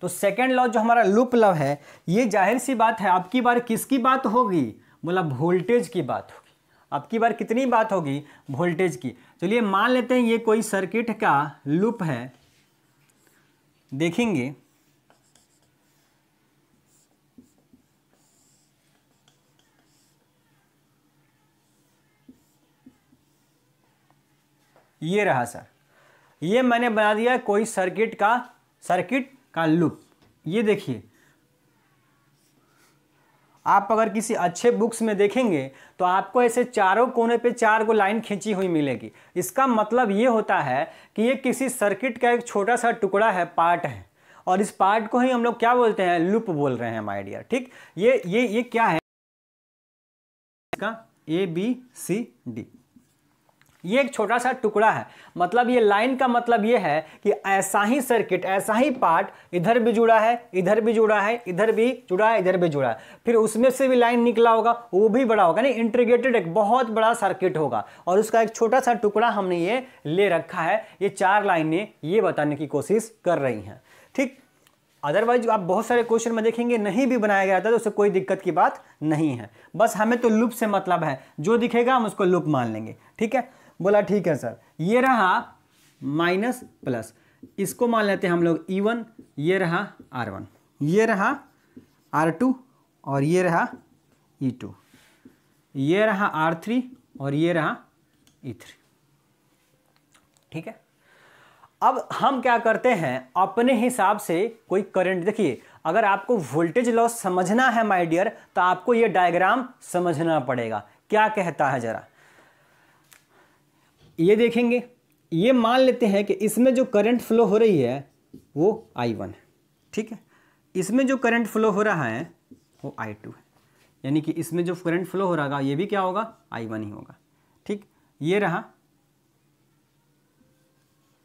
तो सेकेंड लॉ जो हमारा लुप लॉ है ये जाहिर सी बात है आपकी बार किसकी बात होगी बोला वोल्टेज की बात होगी आपकी बार कितनी बात होगी वोल्टेज की चलिए मान लेते हैं ये कोई सर्किट का लूप है देखेंगे ये रहा सर ये मैंने बना दिया कोई सर्किट का सर्किट का लूप ये देखिए आप अगर किसी अच्छे बुक्स में देखेंगे तो आपको ऐसे चारों कोने पे चार को लाइन खींची हुई मिलेगी इसका मतलब ये होता है कि ये किसी सर्किट का एक छोटा सा टुकड़ा है पार्ट है और इस पार्ट को ही हम लोग क्या बोलते हैं लूप बोल रहे हैं माय डियर ठीक ये ये ये क्या है इसका ए बी सी डी ये एक छोटा सा टुकड़ा है मतलब ये लाइन का मतलब ये है कि ऐसा ही सर्किट ऐसा ही पार्ट इधर भी जुड़ा है इधर भी जुड़ा है इधर भी जुड़ा है इधर भी जुड़ा है फिर उसमें से भी लाइन निकला होगा वो भी बड़ा होगा नहीं इंटीग्रेटेड एक बहुत बड़ा सर्किट होगा और उसका एक छोटा सा टुकड़ा हमने ये ले रखा है ये चार लाइनें ये बताने की कोशिश कर रही हैं ठीक अदरवाइज आप बहुत सारे क्वेश्चन में देखेंगे नहीं भी बनाया गया था तो उससे कोई दिक्कत की बात नहीं है बस हमें तो लुप से मतलब है जो दिखेगा हम उसको लुप मान लेंगे ठीक है बोला ठीक है सर ये रहा माइनस प्लस इसको मान लेते हैं हम लोग ई e वन ये रहा आर वन ये रहा आर टू और ये रहा ई e टू ये रहा आर थ्री और ये रहा ई e थ्री ठीक है अब हम क्या करते हैं अपने हिसाब से कोई करंट देखिए अगर आपको वोल्टेज लॉस समझना है माय डियर तो आपको ये डायग्राम समझना पड़ेगा क्या कहता है ज़रा ये देखेंगे ये मान लेते हैं कि इसमें जो करंट फ्लो हो रही है वो आई वन है ठीक है इसमें जो करंट फ्लो हो रहा है वो आई टू है यानी कि इसमें जो करंट फ्लो हो रहा ये भी क्या होगा आई वन ही होगा ठीक ये रहा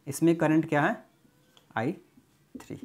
इसमें करंट क्या है आई थ्री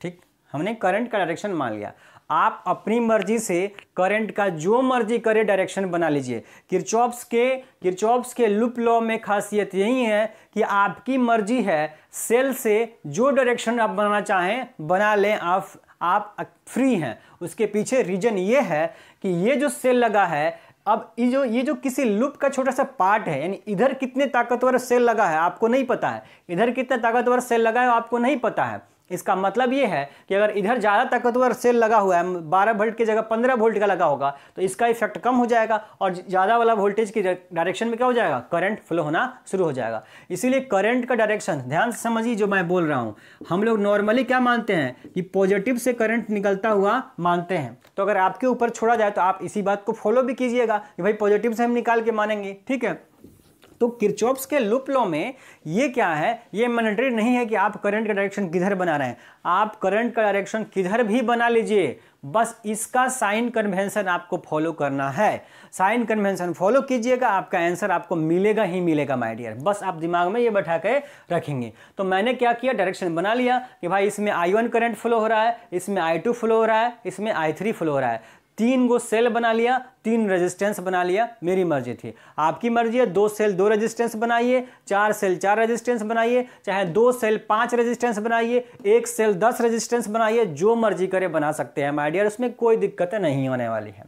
ठीक हमने करंट का डायरेक्शन मान लिया आप अपनी मर्जी से करंट का जो मर्जी करे डायरेक्शन बना लीजिए किरचॉप्स के किरचॉप्स के लुप लॉ में खासियत यही है कि आपकी मर्जी है सेल से जो डायरेक्शन आप बनाना चाहें बना लें आप आप फ्री हैं उसके पीछे रीजन ये है कि ये जो सेल लगा है अब ये जो ये जो किसी लूप का छोटा सा पार्ट है यानी इधर कितने ताकतवर सेल लगा है आपको नहीं पता है इधर कितने ताकतवर सेल लगा है आपको नहीं पता है इसका मतलब ये है कि अगर इधर ज़्यादा ताकतवर सेल लगा हुआ है बारह वोल्ट की जगह पंद्रह वोल्ट का लगा होगा तो इसका इफेक्ट कम हो जाएगा और ज़्यादा वाला वोल्टेज की डायरेक्शन में क्या हो जाएगा करंट फ्लो होना शुरू हो जाएगा इसीलिए करंट का डायरेक्शन ध्यान से समझिए जो मैं बोल रहा हूँ हम लोग नॉर्मली क्या मानते हैं कि पॉजिटिव से करंट निकलता हुआ मानते हैं तो अगर आपके ऊपर छोड़ा जाए तो आप इसी बात को फॉलो भी कीजिएगा कि भाई पॉजिटिव से हम निकाल के मानेंगे ठीक है तो किरचॉप्स के लुप लॉ में ये क्या है ये मैंडेटरी नहीं है कि आप करंट का डायरेक्शन किधर बना रहे हैं आप करंट का डायरेक्शन किधर भी बना लीजिए बस इसका साइन कन्वेंशन आपको फॉलो करना है साइन कन्वेंशन फॉलो कीजिएगा आपका आंसर आपको मिलेगा ही मिलेगा माय डियर बस आप दिमाग में ये बैठा के रखेंगे तो मैंने क्या किया डायरेक्शन बना लिया कि भाई इसमें आई वन करंट फ्लो हो रहा है इसमें आई टू फ्लो हो रहा है इसमें आई थ्री फ्लो हो रहा है तीन गो सेल बना लिया तीन रेजिस्टेंस बना लिया मेरी मर्जी थी आपकी मर्जी है दो सेल दो रेजिस्टेंस बनाइए चार सेल चार रेजिस्टेंस बनाइए चाहे दो सेल पांच रेजिस्टेंस बनाइए एक सेल दस रेजिस्टेंस बनाइए जो मर्जी करे बना सकते हैं माइडियर उसमें कोई दिक्कतें नहीं होने वाली है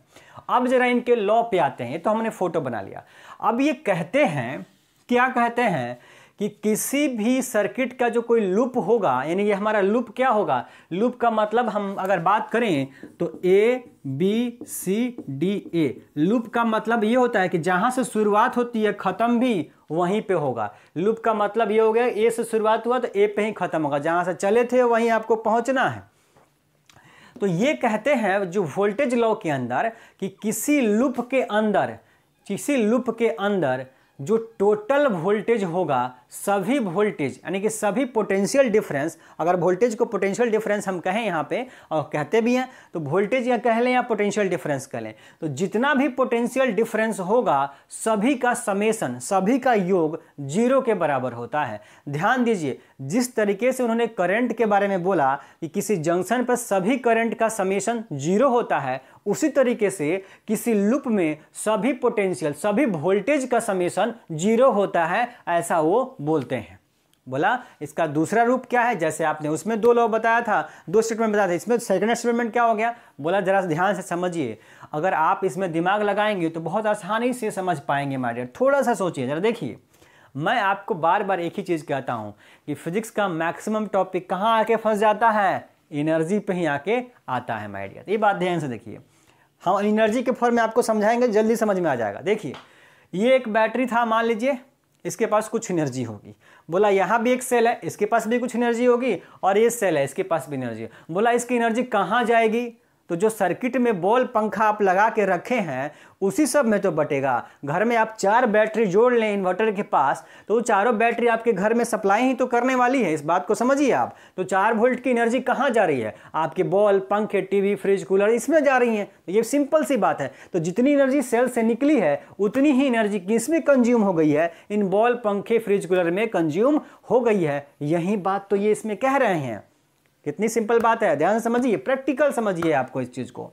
अब जरा इनके लॉ पे आते हैं तो हमने फोटो बना लिया अब ये कहते हैं क्या कहते हैं कि किसी भी सर्किट का जो कोई लूप होगा यानी ये हमारा लूप क्या होगा लूप का मतलब हम अगर बात करें तो A B C D A loop का मतलब ये होता है कि जहाँ से शुरुआत होती है ख़त्म भी वहीं पे होगा लूप का मतलब ये हो गया ए से शुरुआत हुआ तो ए पे ही ख़त्म होगा जहाँ से चले थे वहीं आपको पहुँचना है तो ये कहते हैं जो वोल्टेज लॉ के अंदर कि किसी लूप के अंदर किसी लूप के अंदर जो टोटल वोल्टेज होगा सभी वोल्टेज यानी कि सभी पोटेंशियल डिफरेंस अगर वोल्टेज को पोटेंशियल डिफरेंस हम कहें यहाँ पे और कहते भी हैं तो वोल्टेज या कह लें या पोटेंशियल डिफरेंस कह लें तो जितना भी पोटेंशियल डिफरेंस होगा सभी का समेसन सभी का योग जीरो के बराबर होता है ध्यान दीजिए जिस तरीके से उन्होंने करंट के बारे में बोला कि किसी जंक्शन पर सभी करंट का समेसन जीरो होता है उसी तरीके से किसी लूप में सभी पोटेंशियल सभी वोल्टेज का समेशन जीरो होता है ऐसा वो बोलते हैं बोला इसका दूसरा रूप क्या है जैसे आपने उसमें दो लॉ बताया था दो स्टेटमेंट बताया था इसमें सेकंड स्टेटमेंट क्या हो गया बोला जरा ध्यान से समझिए अगर आप इसमें दिमाग लगाएंगे तो बहुत आसानी से समझ पाएंगे माइडियर थोड़ा सा सोचिए जरा देखिए मैं आपको बार बार एक ही चीज़ कहता हूँ कि फिजिक्स का मैक्सिमम टॉपिक कहाँ आके फंस जाता है एनर्जी पे ही आके आता है माइडियर ये बात ध्यान से देखिए हम एनर्जी के फॉर्म में आपको समझाएंगे जल्दी समझ में आ जाएगा देखिए ये एक बैटरी था मान लीजिए इसके पास कुछ एनर्जी होगी बोला यहाँ भी एक सेल है इसके पास भी कुछ एनर्जी होगी और ये सेल है इसके पास भी एनर्जी बोला इसकी एनर्जी कहाँ जाएगी तो जो सर्किट में बॉल पंखा आप लगा के रखे हैं उसी सब में तो बटेगा घर में आप चार बैटरी जोड़ लें इन्वर्टर के पास तो वो चारों बैटरी आपके घर में सप्लाई ही तो करने वाली है इस बात को समझिए आप तो चार वोल्ट की एनर्जी कहाँ जा रही है आपके बॉल पंखे टीवी फ्रिज कूलर इसमें जा रही है तो ये सिंपल सी बात है तो जितनी एनर्जी सेल से निकली है उतनी ही एनर्जी किसमें कंज्यूम हो गई है इन बॉल पंखे फ्रिज कूलर में कंज्यूम हो गई है यही बात तो ये इसमें कह रहे हैं कितनी सिंपल बात है ध्यान समझिए प्रैक्टिकल समझिए आपको इस चीज़ को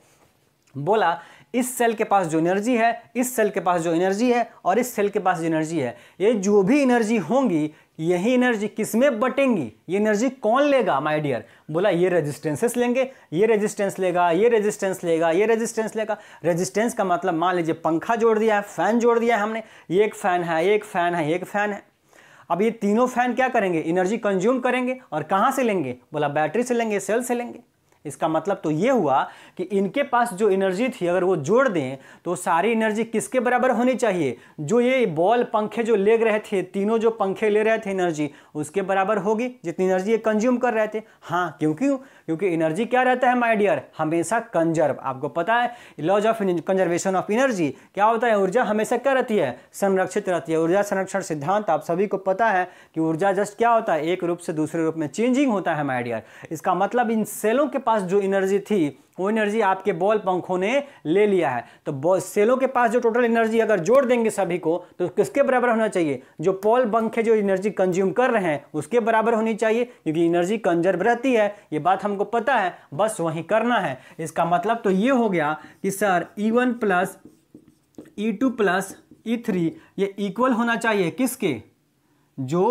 बोला इस सेल के पास जो एनर्जी है इस सेल के पास जो एनर्जी है और इस सेल के पास जो एनर्जी है ये जो भी एनर्जी होंगी यही एनर्जी किस में बटेंगी ये एनर्जी कौन लेगा माय डियर बोला ये रेजिस्टेंसेस लेंगे ये रेजिस्टेंस लेगा ये रेजिस्टेंस लेगा ये रेजिस्टेंस लेगा रेजिस्टेंस का मतलब मान लीजिए पंखा जोड़ दिया है फैन जोड़ दिया है हमने ये एक फैन है एक फैन है एक फैन है अब ये तीनों फैन क्या करेंगे एनर्जी कंज्यूम करेंगे और कहाँ से लेंगे बोला बैटरी से लेंगे सेल से लेंगे इसका मतलब तो ये हुआ कि इनके पास जो एनर्जी थी अगर वो जोड़ दें तो सारी एनर्जी किसके बराबर होनी चाहिए जो ये बॉल पंखे जो ले रहे थे तीनों जो पंखे ले रहे थे एनर्जी उसके बराबर होगी जितनी एनर्जी ये कंज्यूम कर रहे थे हाँ क्यों क्योंकि एनर्जी क्या रहता है माय डियर हमेशा कंजर्व आपको पता है laws of conservation of energy क्या होता है ऊर्जा हमेशा क्या रहती है संरक्षित रहती है ऊर्जा संरक्षण सिद्धांत आप सभी को पता है कि ऊर्जा जस्ट क्या होता है एक रूप से दूसरे रूप में चेंजिंग होता है माइडियर इसका मतलब इन सेलों के पास पास जो एनर्जी थी वो एनर्जी आपके बॉल पंखों ने ले लिया है तो सेलों के पास जो टोटल एनर्जी अगर जोड़ देंगे सभी को तो किसके बराबर होना चाहिए जो पॉल पंखे जो एनर्जी कंज्यूम कर रहे हैं उसके बराबर होनी चाहिए क्योंकि एनर्जी कंजर्व रहती है ये बात हमको पता है बस वही करना है इसका मतलब तो ये हो गया कि sir E one plus E two plus E three ये इक्वल होना चाहिए किसके जो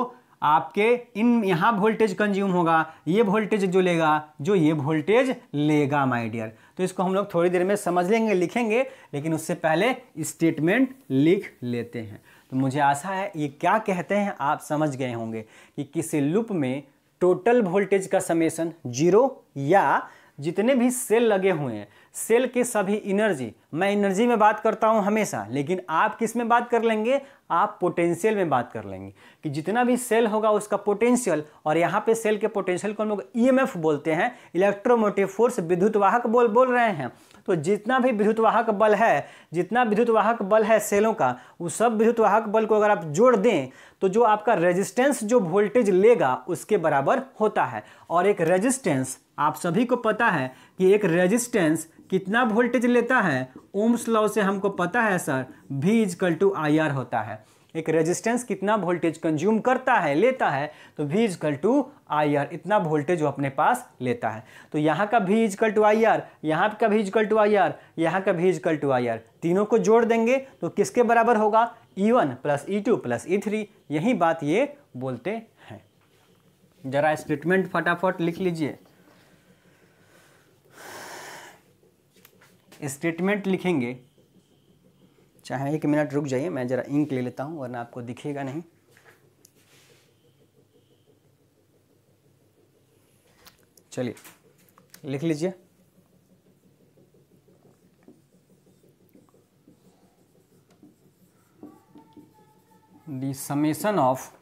आपके इन यहाँ वोल्टेज कंज्यूम होगा ये वोल्टेज जो लेगा जो ये वोल्टेज लेगा माय डियर तो इसको हम लोग थोड़ी देर में समझ लेंगे लिखेंगे लेकिन उससे पहले स्टेटमेंट लिख लेते हैं तो मुझे आशा है ये क्या कहते हैं आप समझ गए होंगे कि किसी लूप में टोटल वोल्टेज का समेसन जीरो या जितने भी सेल लगे हुए हैं सेल के सभी इनर्जी मैं इनर्जी में बात करता हूँ हमेशा लेकिन आप किस में बात कर लेंगे आप पोटेंशियल में बात कर लेंगे कि जितना भी सेल होगा उसका पोटेंशियल और यहाँ पे सेल के पोटेंशियल को हम लोग ईएमएफ e बोलते हैं इलेक्ट्रोमोटिव फोर्स विद्युत वाहक बल बोल रहे हैं तो जितना भी विद्युत वाहक बल है जितना विद्युत वाहक बल है सेलों का उस सब विद्युत वाहक बल को अगर आप जोड़ दें तो जो आपका रेजिस्टेंस जो वोल्टेज लेगा उसके बराबर होता है और एक रेजिस्टेंस आप सभी को पता है कि एक रेजिस्टेंस कितना वोल्टेज लेता है ओम्स लॉ से हमको पता है sir V equal to I R होता है एक रेजिस्टेंस कितना वोल्टेज कंज्यूम करता है लेता है तो V equal to I R इतना वोल्टेज वो अपने पास लेता है तो यहाँ का V equal to I R यहाँ का V equal to I R यहाँ का V equal to I R तीनों को जोड़ देंगे तो किसके बराबर होगा E one plus E two plus E three यही बात ये बोलते हैं जरा स्टेटमेंट फटाफट लिख लीजिए स्टेटमेंट लिखेंगे चाहे एक मिनट रुक जाइए मैं ज़रा इंक ले लेता हूँ वरना आपको दिखेगा नहीं चलिए लिख लीजिए the summation of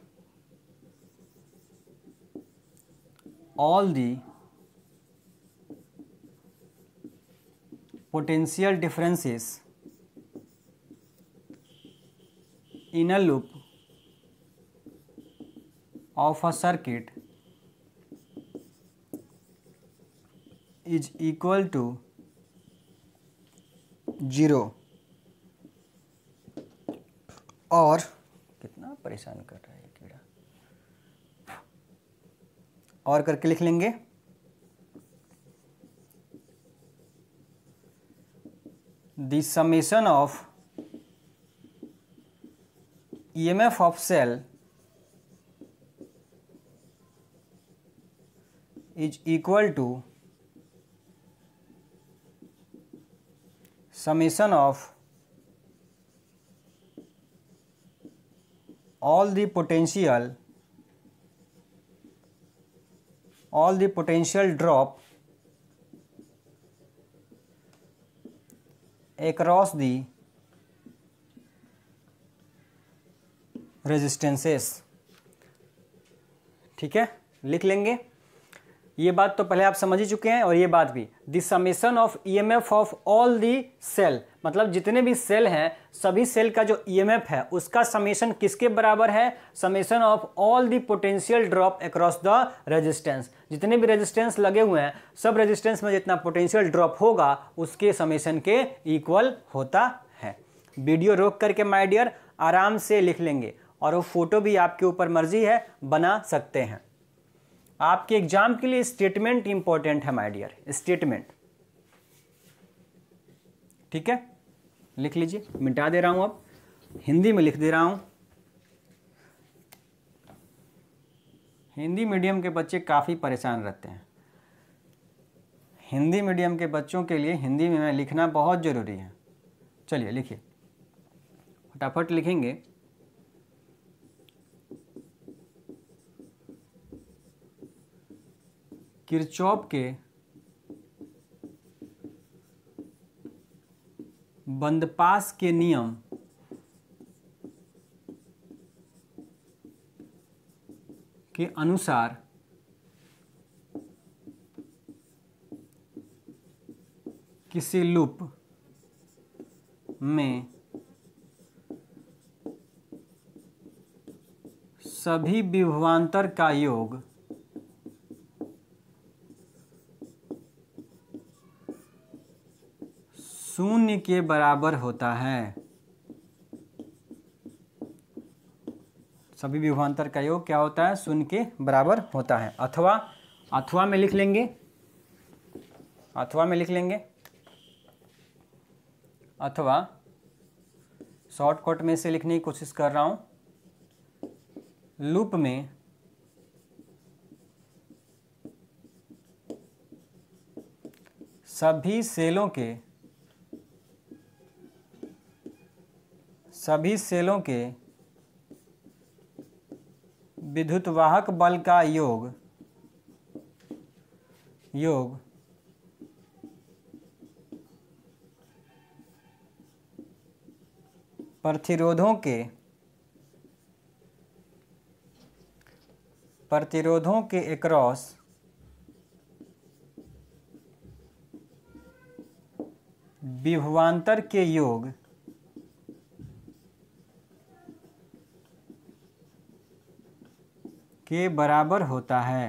all the potential differences in a loop of a circuit is equal to 0 और कितना परेशान कर रहा है कीड़ा और करके लिख लेंगे the summation of EMF of cell is equal to summation of all the potential all the potential drop across the resistances ठीक है लिख लेंगे ये बात तो पहले आप समझ ही चुके हैं और ये बात भी the summation of E M F of all the cell मतलब जितने भी सेल हैं सभी सेल का जो ई एम एफ है उसका समेसन किसके बराबर है summation of all the potential drop across the resistance जितने भी रेजिस्टेंस लगे हुए हैं सब रेजिस्टेंस में जितना पोटेंशियल ड्रॉप होगा उसके समेसन के इक्वल होता है वीडियो रोक करके माई डियर आराम से लिख लेंगे और वो फोटो भी आपके ऊपर मर्जी है बना सकते हैं आपके एग्जाम के लिए स्टेटमेंट इंपॉर्टेंट है माइडियर डियर स्टेटमेंट ठीक है लिख लीजिए मिटा दे रहा हूं अब हिंदी में लिख दे रहा हूं हिंदी मीडियम के बच्चे काफ़ी परेशान रहते हैं हिंदी मीडियम के बच्चों के लिए हिंदी में लिखना बहुत ज़रूरी है चलिए लिखिए फटाफट लिखेंगे किरचॉप के बंदपास के नियम के अनुसार किसी लूप में सभी विभवांतर का योग शून्य के बराबर होता है सभी विभवान्तर का योग क्या होता है शून्य के बराबर होता है अथवा अथवा में लिख लेंगे अथवा में लिख लेंगे अथवा शॉर्टकट में से लिखने की कोशिश कर रहा हूं लूप में सभी सेलों के सभी सेलों के विद्युतवाहक बल का योग योग प्रतिरोधों के प्रतिरोधों के एक्रॉस विभवांतर के योग के बराबर होता है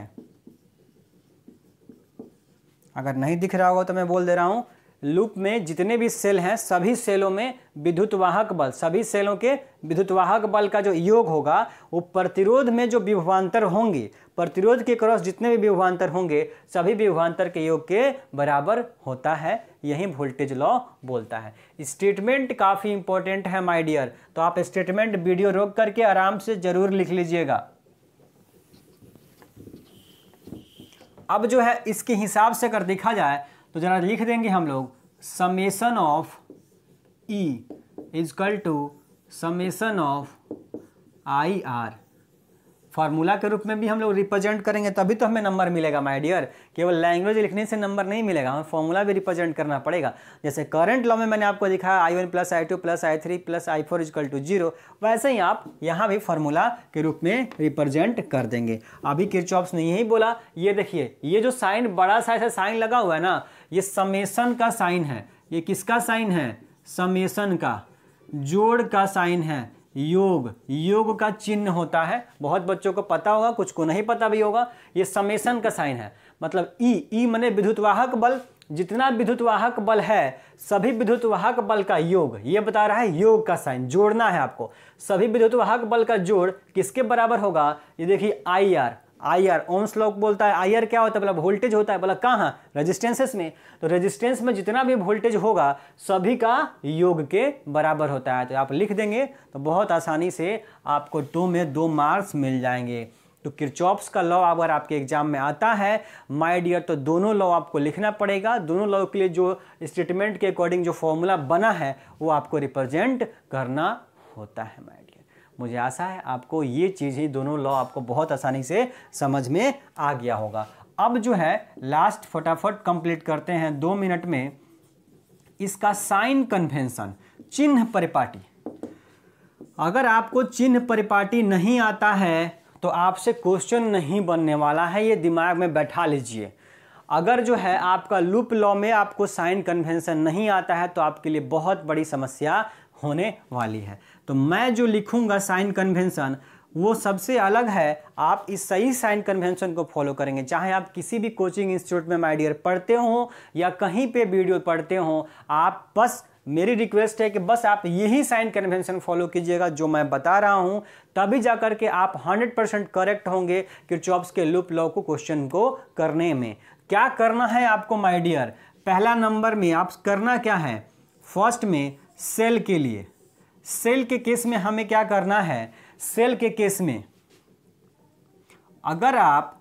अगर नहीं दिख रहा होगा तो मैं बोल दे रहा हूं लूप में जितने भी सेल हैं सभी सेलों में विद्युतवाहक बल सभी सेलों के विद्युतवाहक बल का जो योग होगा वो प्रतिरोध में जो विभवान्तर होंगे प्रतिरोध के क्रॉस जितने भी विभवान्तर होंगे सभी विभवान्तर के योग के बराबर होता है यही वोल्टेज लॉ बोलता है स्टेटमेंट काफ़ी इंपॉर्टेंट है माई डियर तो आप स्टेटमेंट वीडियो रोक करके आराम से ज़रूर लिख लीजिएगा अब जो है इसके हिसाब से अगर देखा जाए तो जरा लिख देंगे हम लोग summation of E equal to summation of I R formula के रूप में भी हम लोग रिप्रेजेंट करेंगे तभी तो हमें नंबर मिलेगा माय डियर केवल लैंग्वेज लिखने से नंबर नहीं मिलेगा हमें फार्मूला भी रिप्रेजेंट करना पड़ेगा जैसे करंट लॉ में मैंने आपको दिखाया I one plus I two plus I three plus I four is equal to zero वैसे ही आप यहाँ भी फार्मूला के रूप में रिप्रेजेंट कर देंगे अभी किरचॉप्स ने यही बोला ये देखिए ये जो साइन बड़ा सा ऐसा साइन लगा हुआ है ना ये समेसन का साइन है ये किसका साइन है समेसन का जोड़ का साइन है योग योग का चिन्ह होता है बहुत बच्चों को पता होगा कुछ को नहीं पता भी होगा ये समेसन का साइन है मतलब ई ई मने विद्युतवाहक बल जितना विद्युतवाहक बल है सभी विद्युतवाहक बल का योग ये बता रहा है योग का साइन जोड़ना है आपको सभी विद्युतवाहक बल का जोड़ किसके बराबर होगा ये देखिए I R R Ohm law बोलता है आर क्या होता है बोला वोल्टेज होता है बोला कहाँ रेजिस्टेंसेस में तो रेजिस्टेंस में जितना भी वोल्टेज होगा सभी का योग के बराबर होता है तो आप लिख देंगे तो बहुत आसानी से आपको दो में दो मार्क्स मिल जाएंगे तो किरचॉप्स का लॉ अगर आपके एग्जाम में आता है माय डियर तो दोनों लॉ आपको लिखना पड़ेगा दोनों लॉ के लिए जो स्टेटमेंट के अकॉर्डिंग जो फॉर्मूला बना है वो आपको रिप्रेजेंट करना होता है माय मुझे आशा है आपको ये चीज़ें दोनों लॉ आपको बहुत आसानी से समझ में आ गया होगा अब जो है लास्ट फटाफट कंप्लीट करते हैं दो मिनट में इसका साइन कन्वेंशन चिन्ह परिपाटी अगर आपको चिन्ह परिपाटी नहीं आता है तो आपसे क्वेश्चन नहीं बनने वाला है ये दिमाग में बैठा लीजिए अगर जो है आपका लूप लॉ में आपको साइन कन्वेंशन नहीं आता है तो आपके लिए बहुत बड़ी समस्या होने वाली है तो मैं जो लिखूंगा साइन कन्वेंशन वो सबसे अलग है आप इस सही साइन कन्वेंशन को फॉलो करेंगे चाहे आप किसी भी कोचिंग इंस्टीट्यूट में माय डियर पढ़ते हो या कहीं पे वीडियो पढ़ते हो आप बस मेरी रिक्वेस्ट है कि बस आप यही साइन कन्वेंशन फॉलो कीजिएगा जो मैं बता रहा हूँ तभी जा कर के आप 100 परसेंट करेक्ट होंगे कि चॉप्स के लुप लॉ को क्वेश्चन को करने में क्या करना है आपको माइडियर डियर पहला नंबर में आप करना क्या है फर्स्ट में सेल के लिए सेल के केस में हमें क्या करना है सेल के केस में अगर आप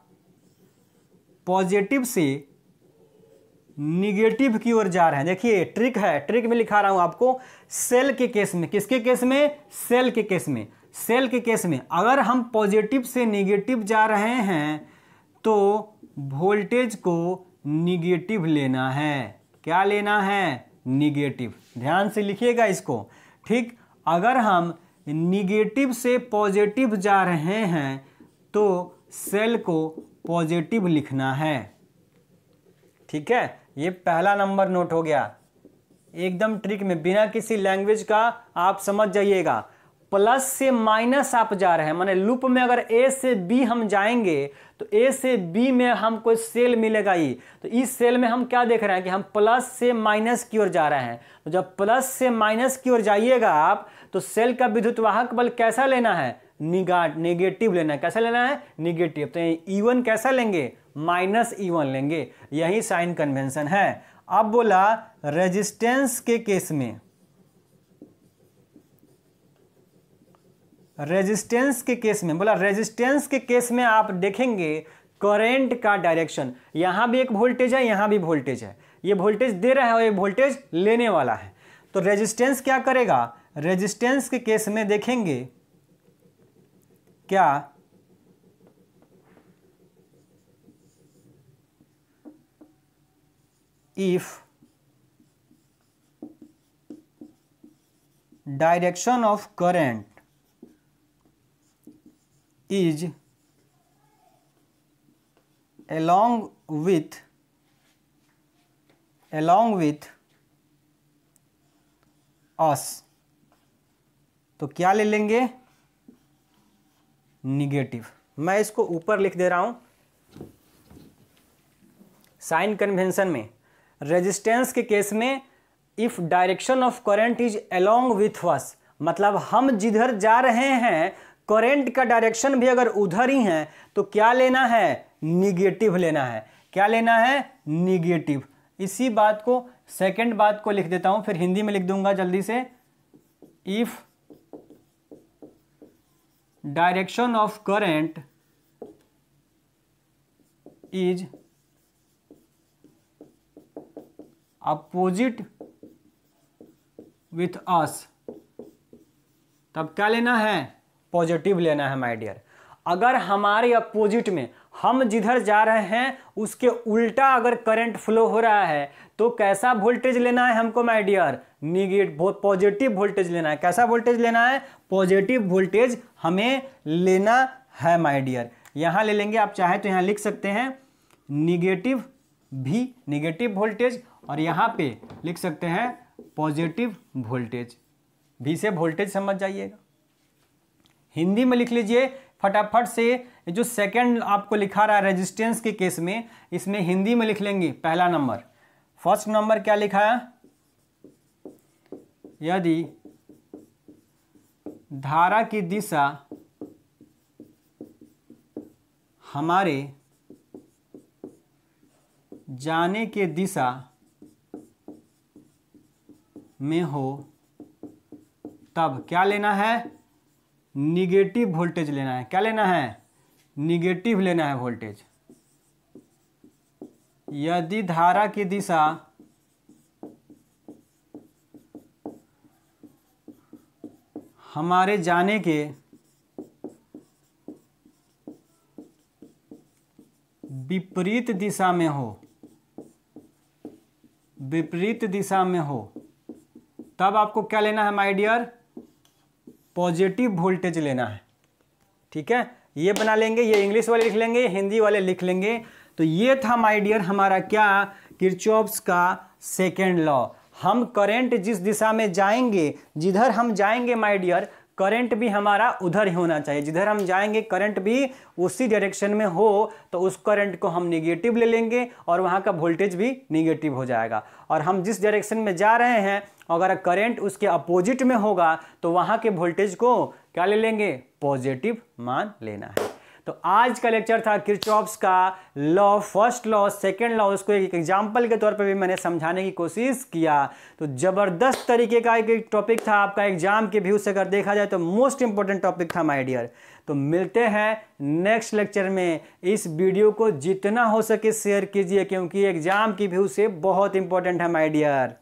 पॉजिटिव से निगेटिव की ओर जा रहे हैं देखिए ट्रिक है ट्रिक में लिखा रहा हूं आपको सेल के केस में किसके केस में सेल के केस में सेल के केस में अगर हम पॉजिटिव से निगेटिव जा रहे हैं तो वोल्टेज को निगेटिव लेना है क्या लेना है निगेटिव ध्यान से लिखिएगा इसको ठीक अगर हम निगेटिव से पॉजिटिव जा रहे हैं तो सेल को पॉजिटिव लिखना है ठीक है ये पहला नंबर नोट हो गया एकदम ट्रिक में बिना किसी लैंग्वेज का आप समझ जाइएगा प्लस से माइनस आप जा रहे हैं माने लूप में अगर ए से बी हम जाएंगे तो ए से बी में हमको सेल मिलेगा ही तो इस सेल में हम क्या देख रहे हैं कि हम प्लस से माइनस की ओर जा रहे हैं तो जब प्लस से माइनस की ओर जाइएगा आप तो सेल का विद्युतवाहक बल कैसा लेना है निगेटिव नेगेटिव लेना है कैसा लेना है निगेटिव तो ईवन e कैसा लेंगे माइनस ईवन e लेंगे यही साइन कन्वेंशन है अब बोला रेजिस्टेंस के केस में रेजिस्टेंस के केस में बोला रेजिस्टेंस के केस में आप देखेंगे करंट का डायरेक्शन यहां भी एक वोल्टेज है यहां भी वोल्टेज है ये वोल्टेज दे रहा है और ये वोल्टेज लेने वाला है तो रेजिस्टेंस क्या करेगा रेजिस्टेंस के केस में देखेंगे क्या if direction of current is along with along with us तो क्या ले लेंगे निगेटिव मैं इसको ऊपर लिख दे रहा हूं साइन कन्वेंशन में रेजिस्टेंस के केस में if direction of current is along with us मतलब हम जिधर जा रहे हैं करंट का डायरेक्शन भी अगर उधर ही है तो क्या लेना है निगेटिव लेना है क्या लेना है निगेटिव इसी बात को सेकंड बात को लिख देता हूं फिर हिंदी में लिख दूंगा जल्दी से if direction of current is opposite with us तब क्या लेना है पॉजिटिव लेना है माय डियर अगर हमारे अपोजिट में हम जिधर जा रहे हैं उसके उल्टा अगर करंट फ्लो हो रहा है तो कैसा वोल्टेज लेना है हमको माय डियर निगेट बहुत पॉजिटिव वोल्टेज लेना है कैसा वोल्टेज लेना है पॉजिटिव वोल्टेज हमें लेना है माय डियर यहाँ ले लेंगे आप चाहे तो यहाँ लिख सकते हैं निगेटिव भी निगेटिव वोल्टेज और यहाँ पे लिख सकते हैं पॉजिटिव वोल्टेज भी से वोल्टेज समझ जाइएगा हिंदी में लिख लीजिए फटाफट से जो सेकंड आपको लिखा रहा है रेजिस्टेंस के केस में इसमें हिंदी में लिख लेंगे पहला नंबर फर्स्ट नंबर क्या लिखा है यदि धारा की दिशा हमारे जाने के दिशा में हो तब क्या लेना है निगेटिव वोल्टेज लेना है क्या लेना है निगेटिव लेना है वोल्टेज यदि धारा की दिशा हमारे जाने के विपरीत दिशा में हो विपरीत दिशा में हो तब आपको क्या लेना है माय डियर पॉजिटिव वोल्टेज लेना है ठीक है ये बना लेंगे ये इंग्लिश वाले लिख लेंगे हिंदी वाले लिख लेंगे तो ये था माय डियर हमारा क्या किरचॉप्स का सेकेंड लॉ हम करंट जिस दिशा में जाएंगे जिधर हम जाएंगे माय डियर करंट भी हमारा उधर ही होना चाहिए जिधर हम जाएंगे करंट भी उसी डायरेक्शन में हो तो उस करंट को हम निगेटिव ले लेंगे और वहाँ का वोल्टेज भी निगेटिव हो जाएगा और हम जिस डायरेक्शन में जा रहे हैं अगर करंट उसके अपोजिट में होगा तो वहाँ के वोल्टेज को क्या ले लेंगे पॉजिटिव मान लेना है तो आज का लेक्चर था किरचॉप्स का law first law second law उसको एक एग्जाम्पल के तौर पर भी मैंने समझाने की कोशिश किया तो ज़बरदस्त तरीके का एक टॉपिक था आपका एग्जाम के व्यू से अगर देखा जाए तो मोस्ट इंपॉर्टेंट टॉपिक था माय डियर तो मिलते हैं नेक्स्ट लेक्चर में इस वीडियो को जितना हो सके शेयर कीजिए क्योंकि एग्जाम की व्यू से बहुत इंपॉर्टेंट है माई डियर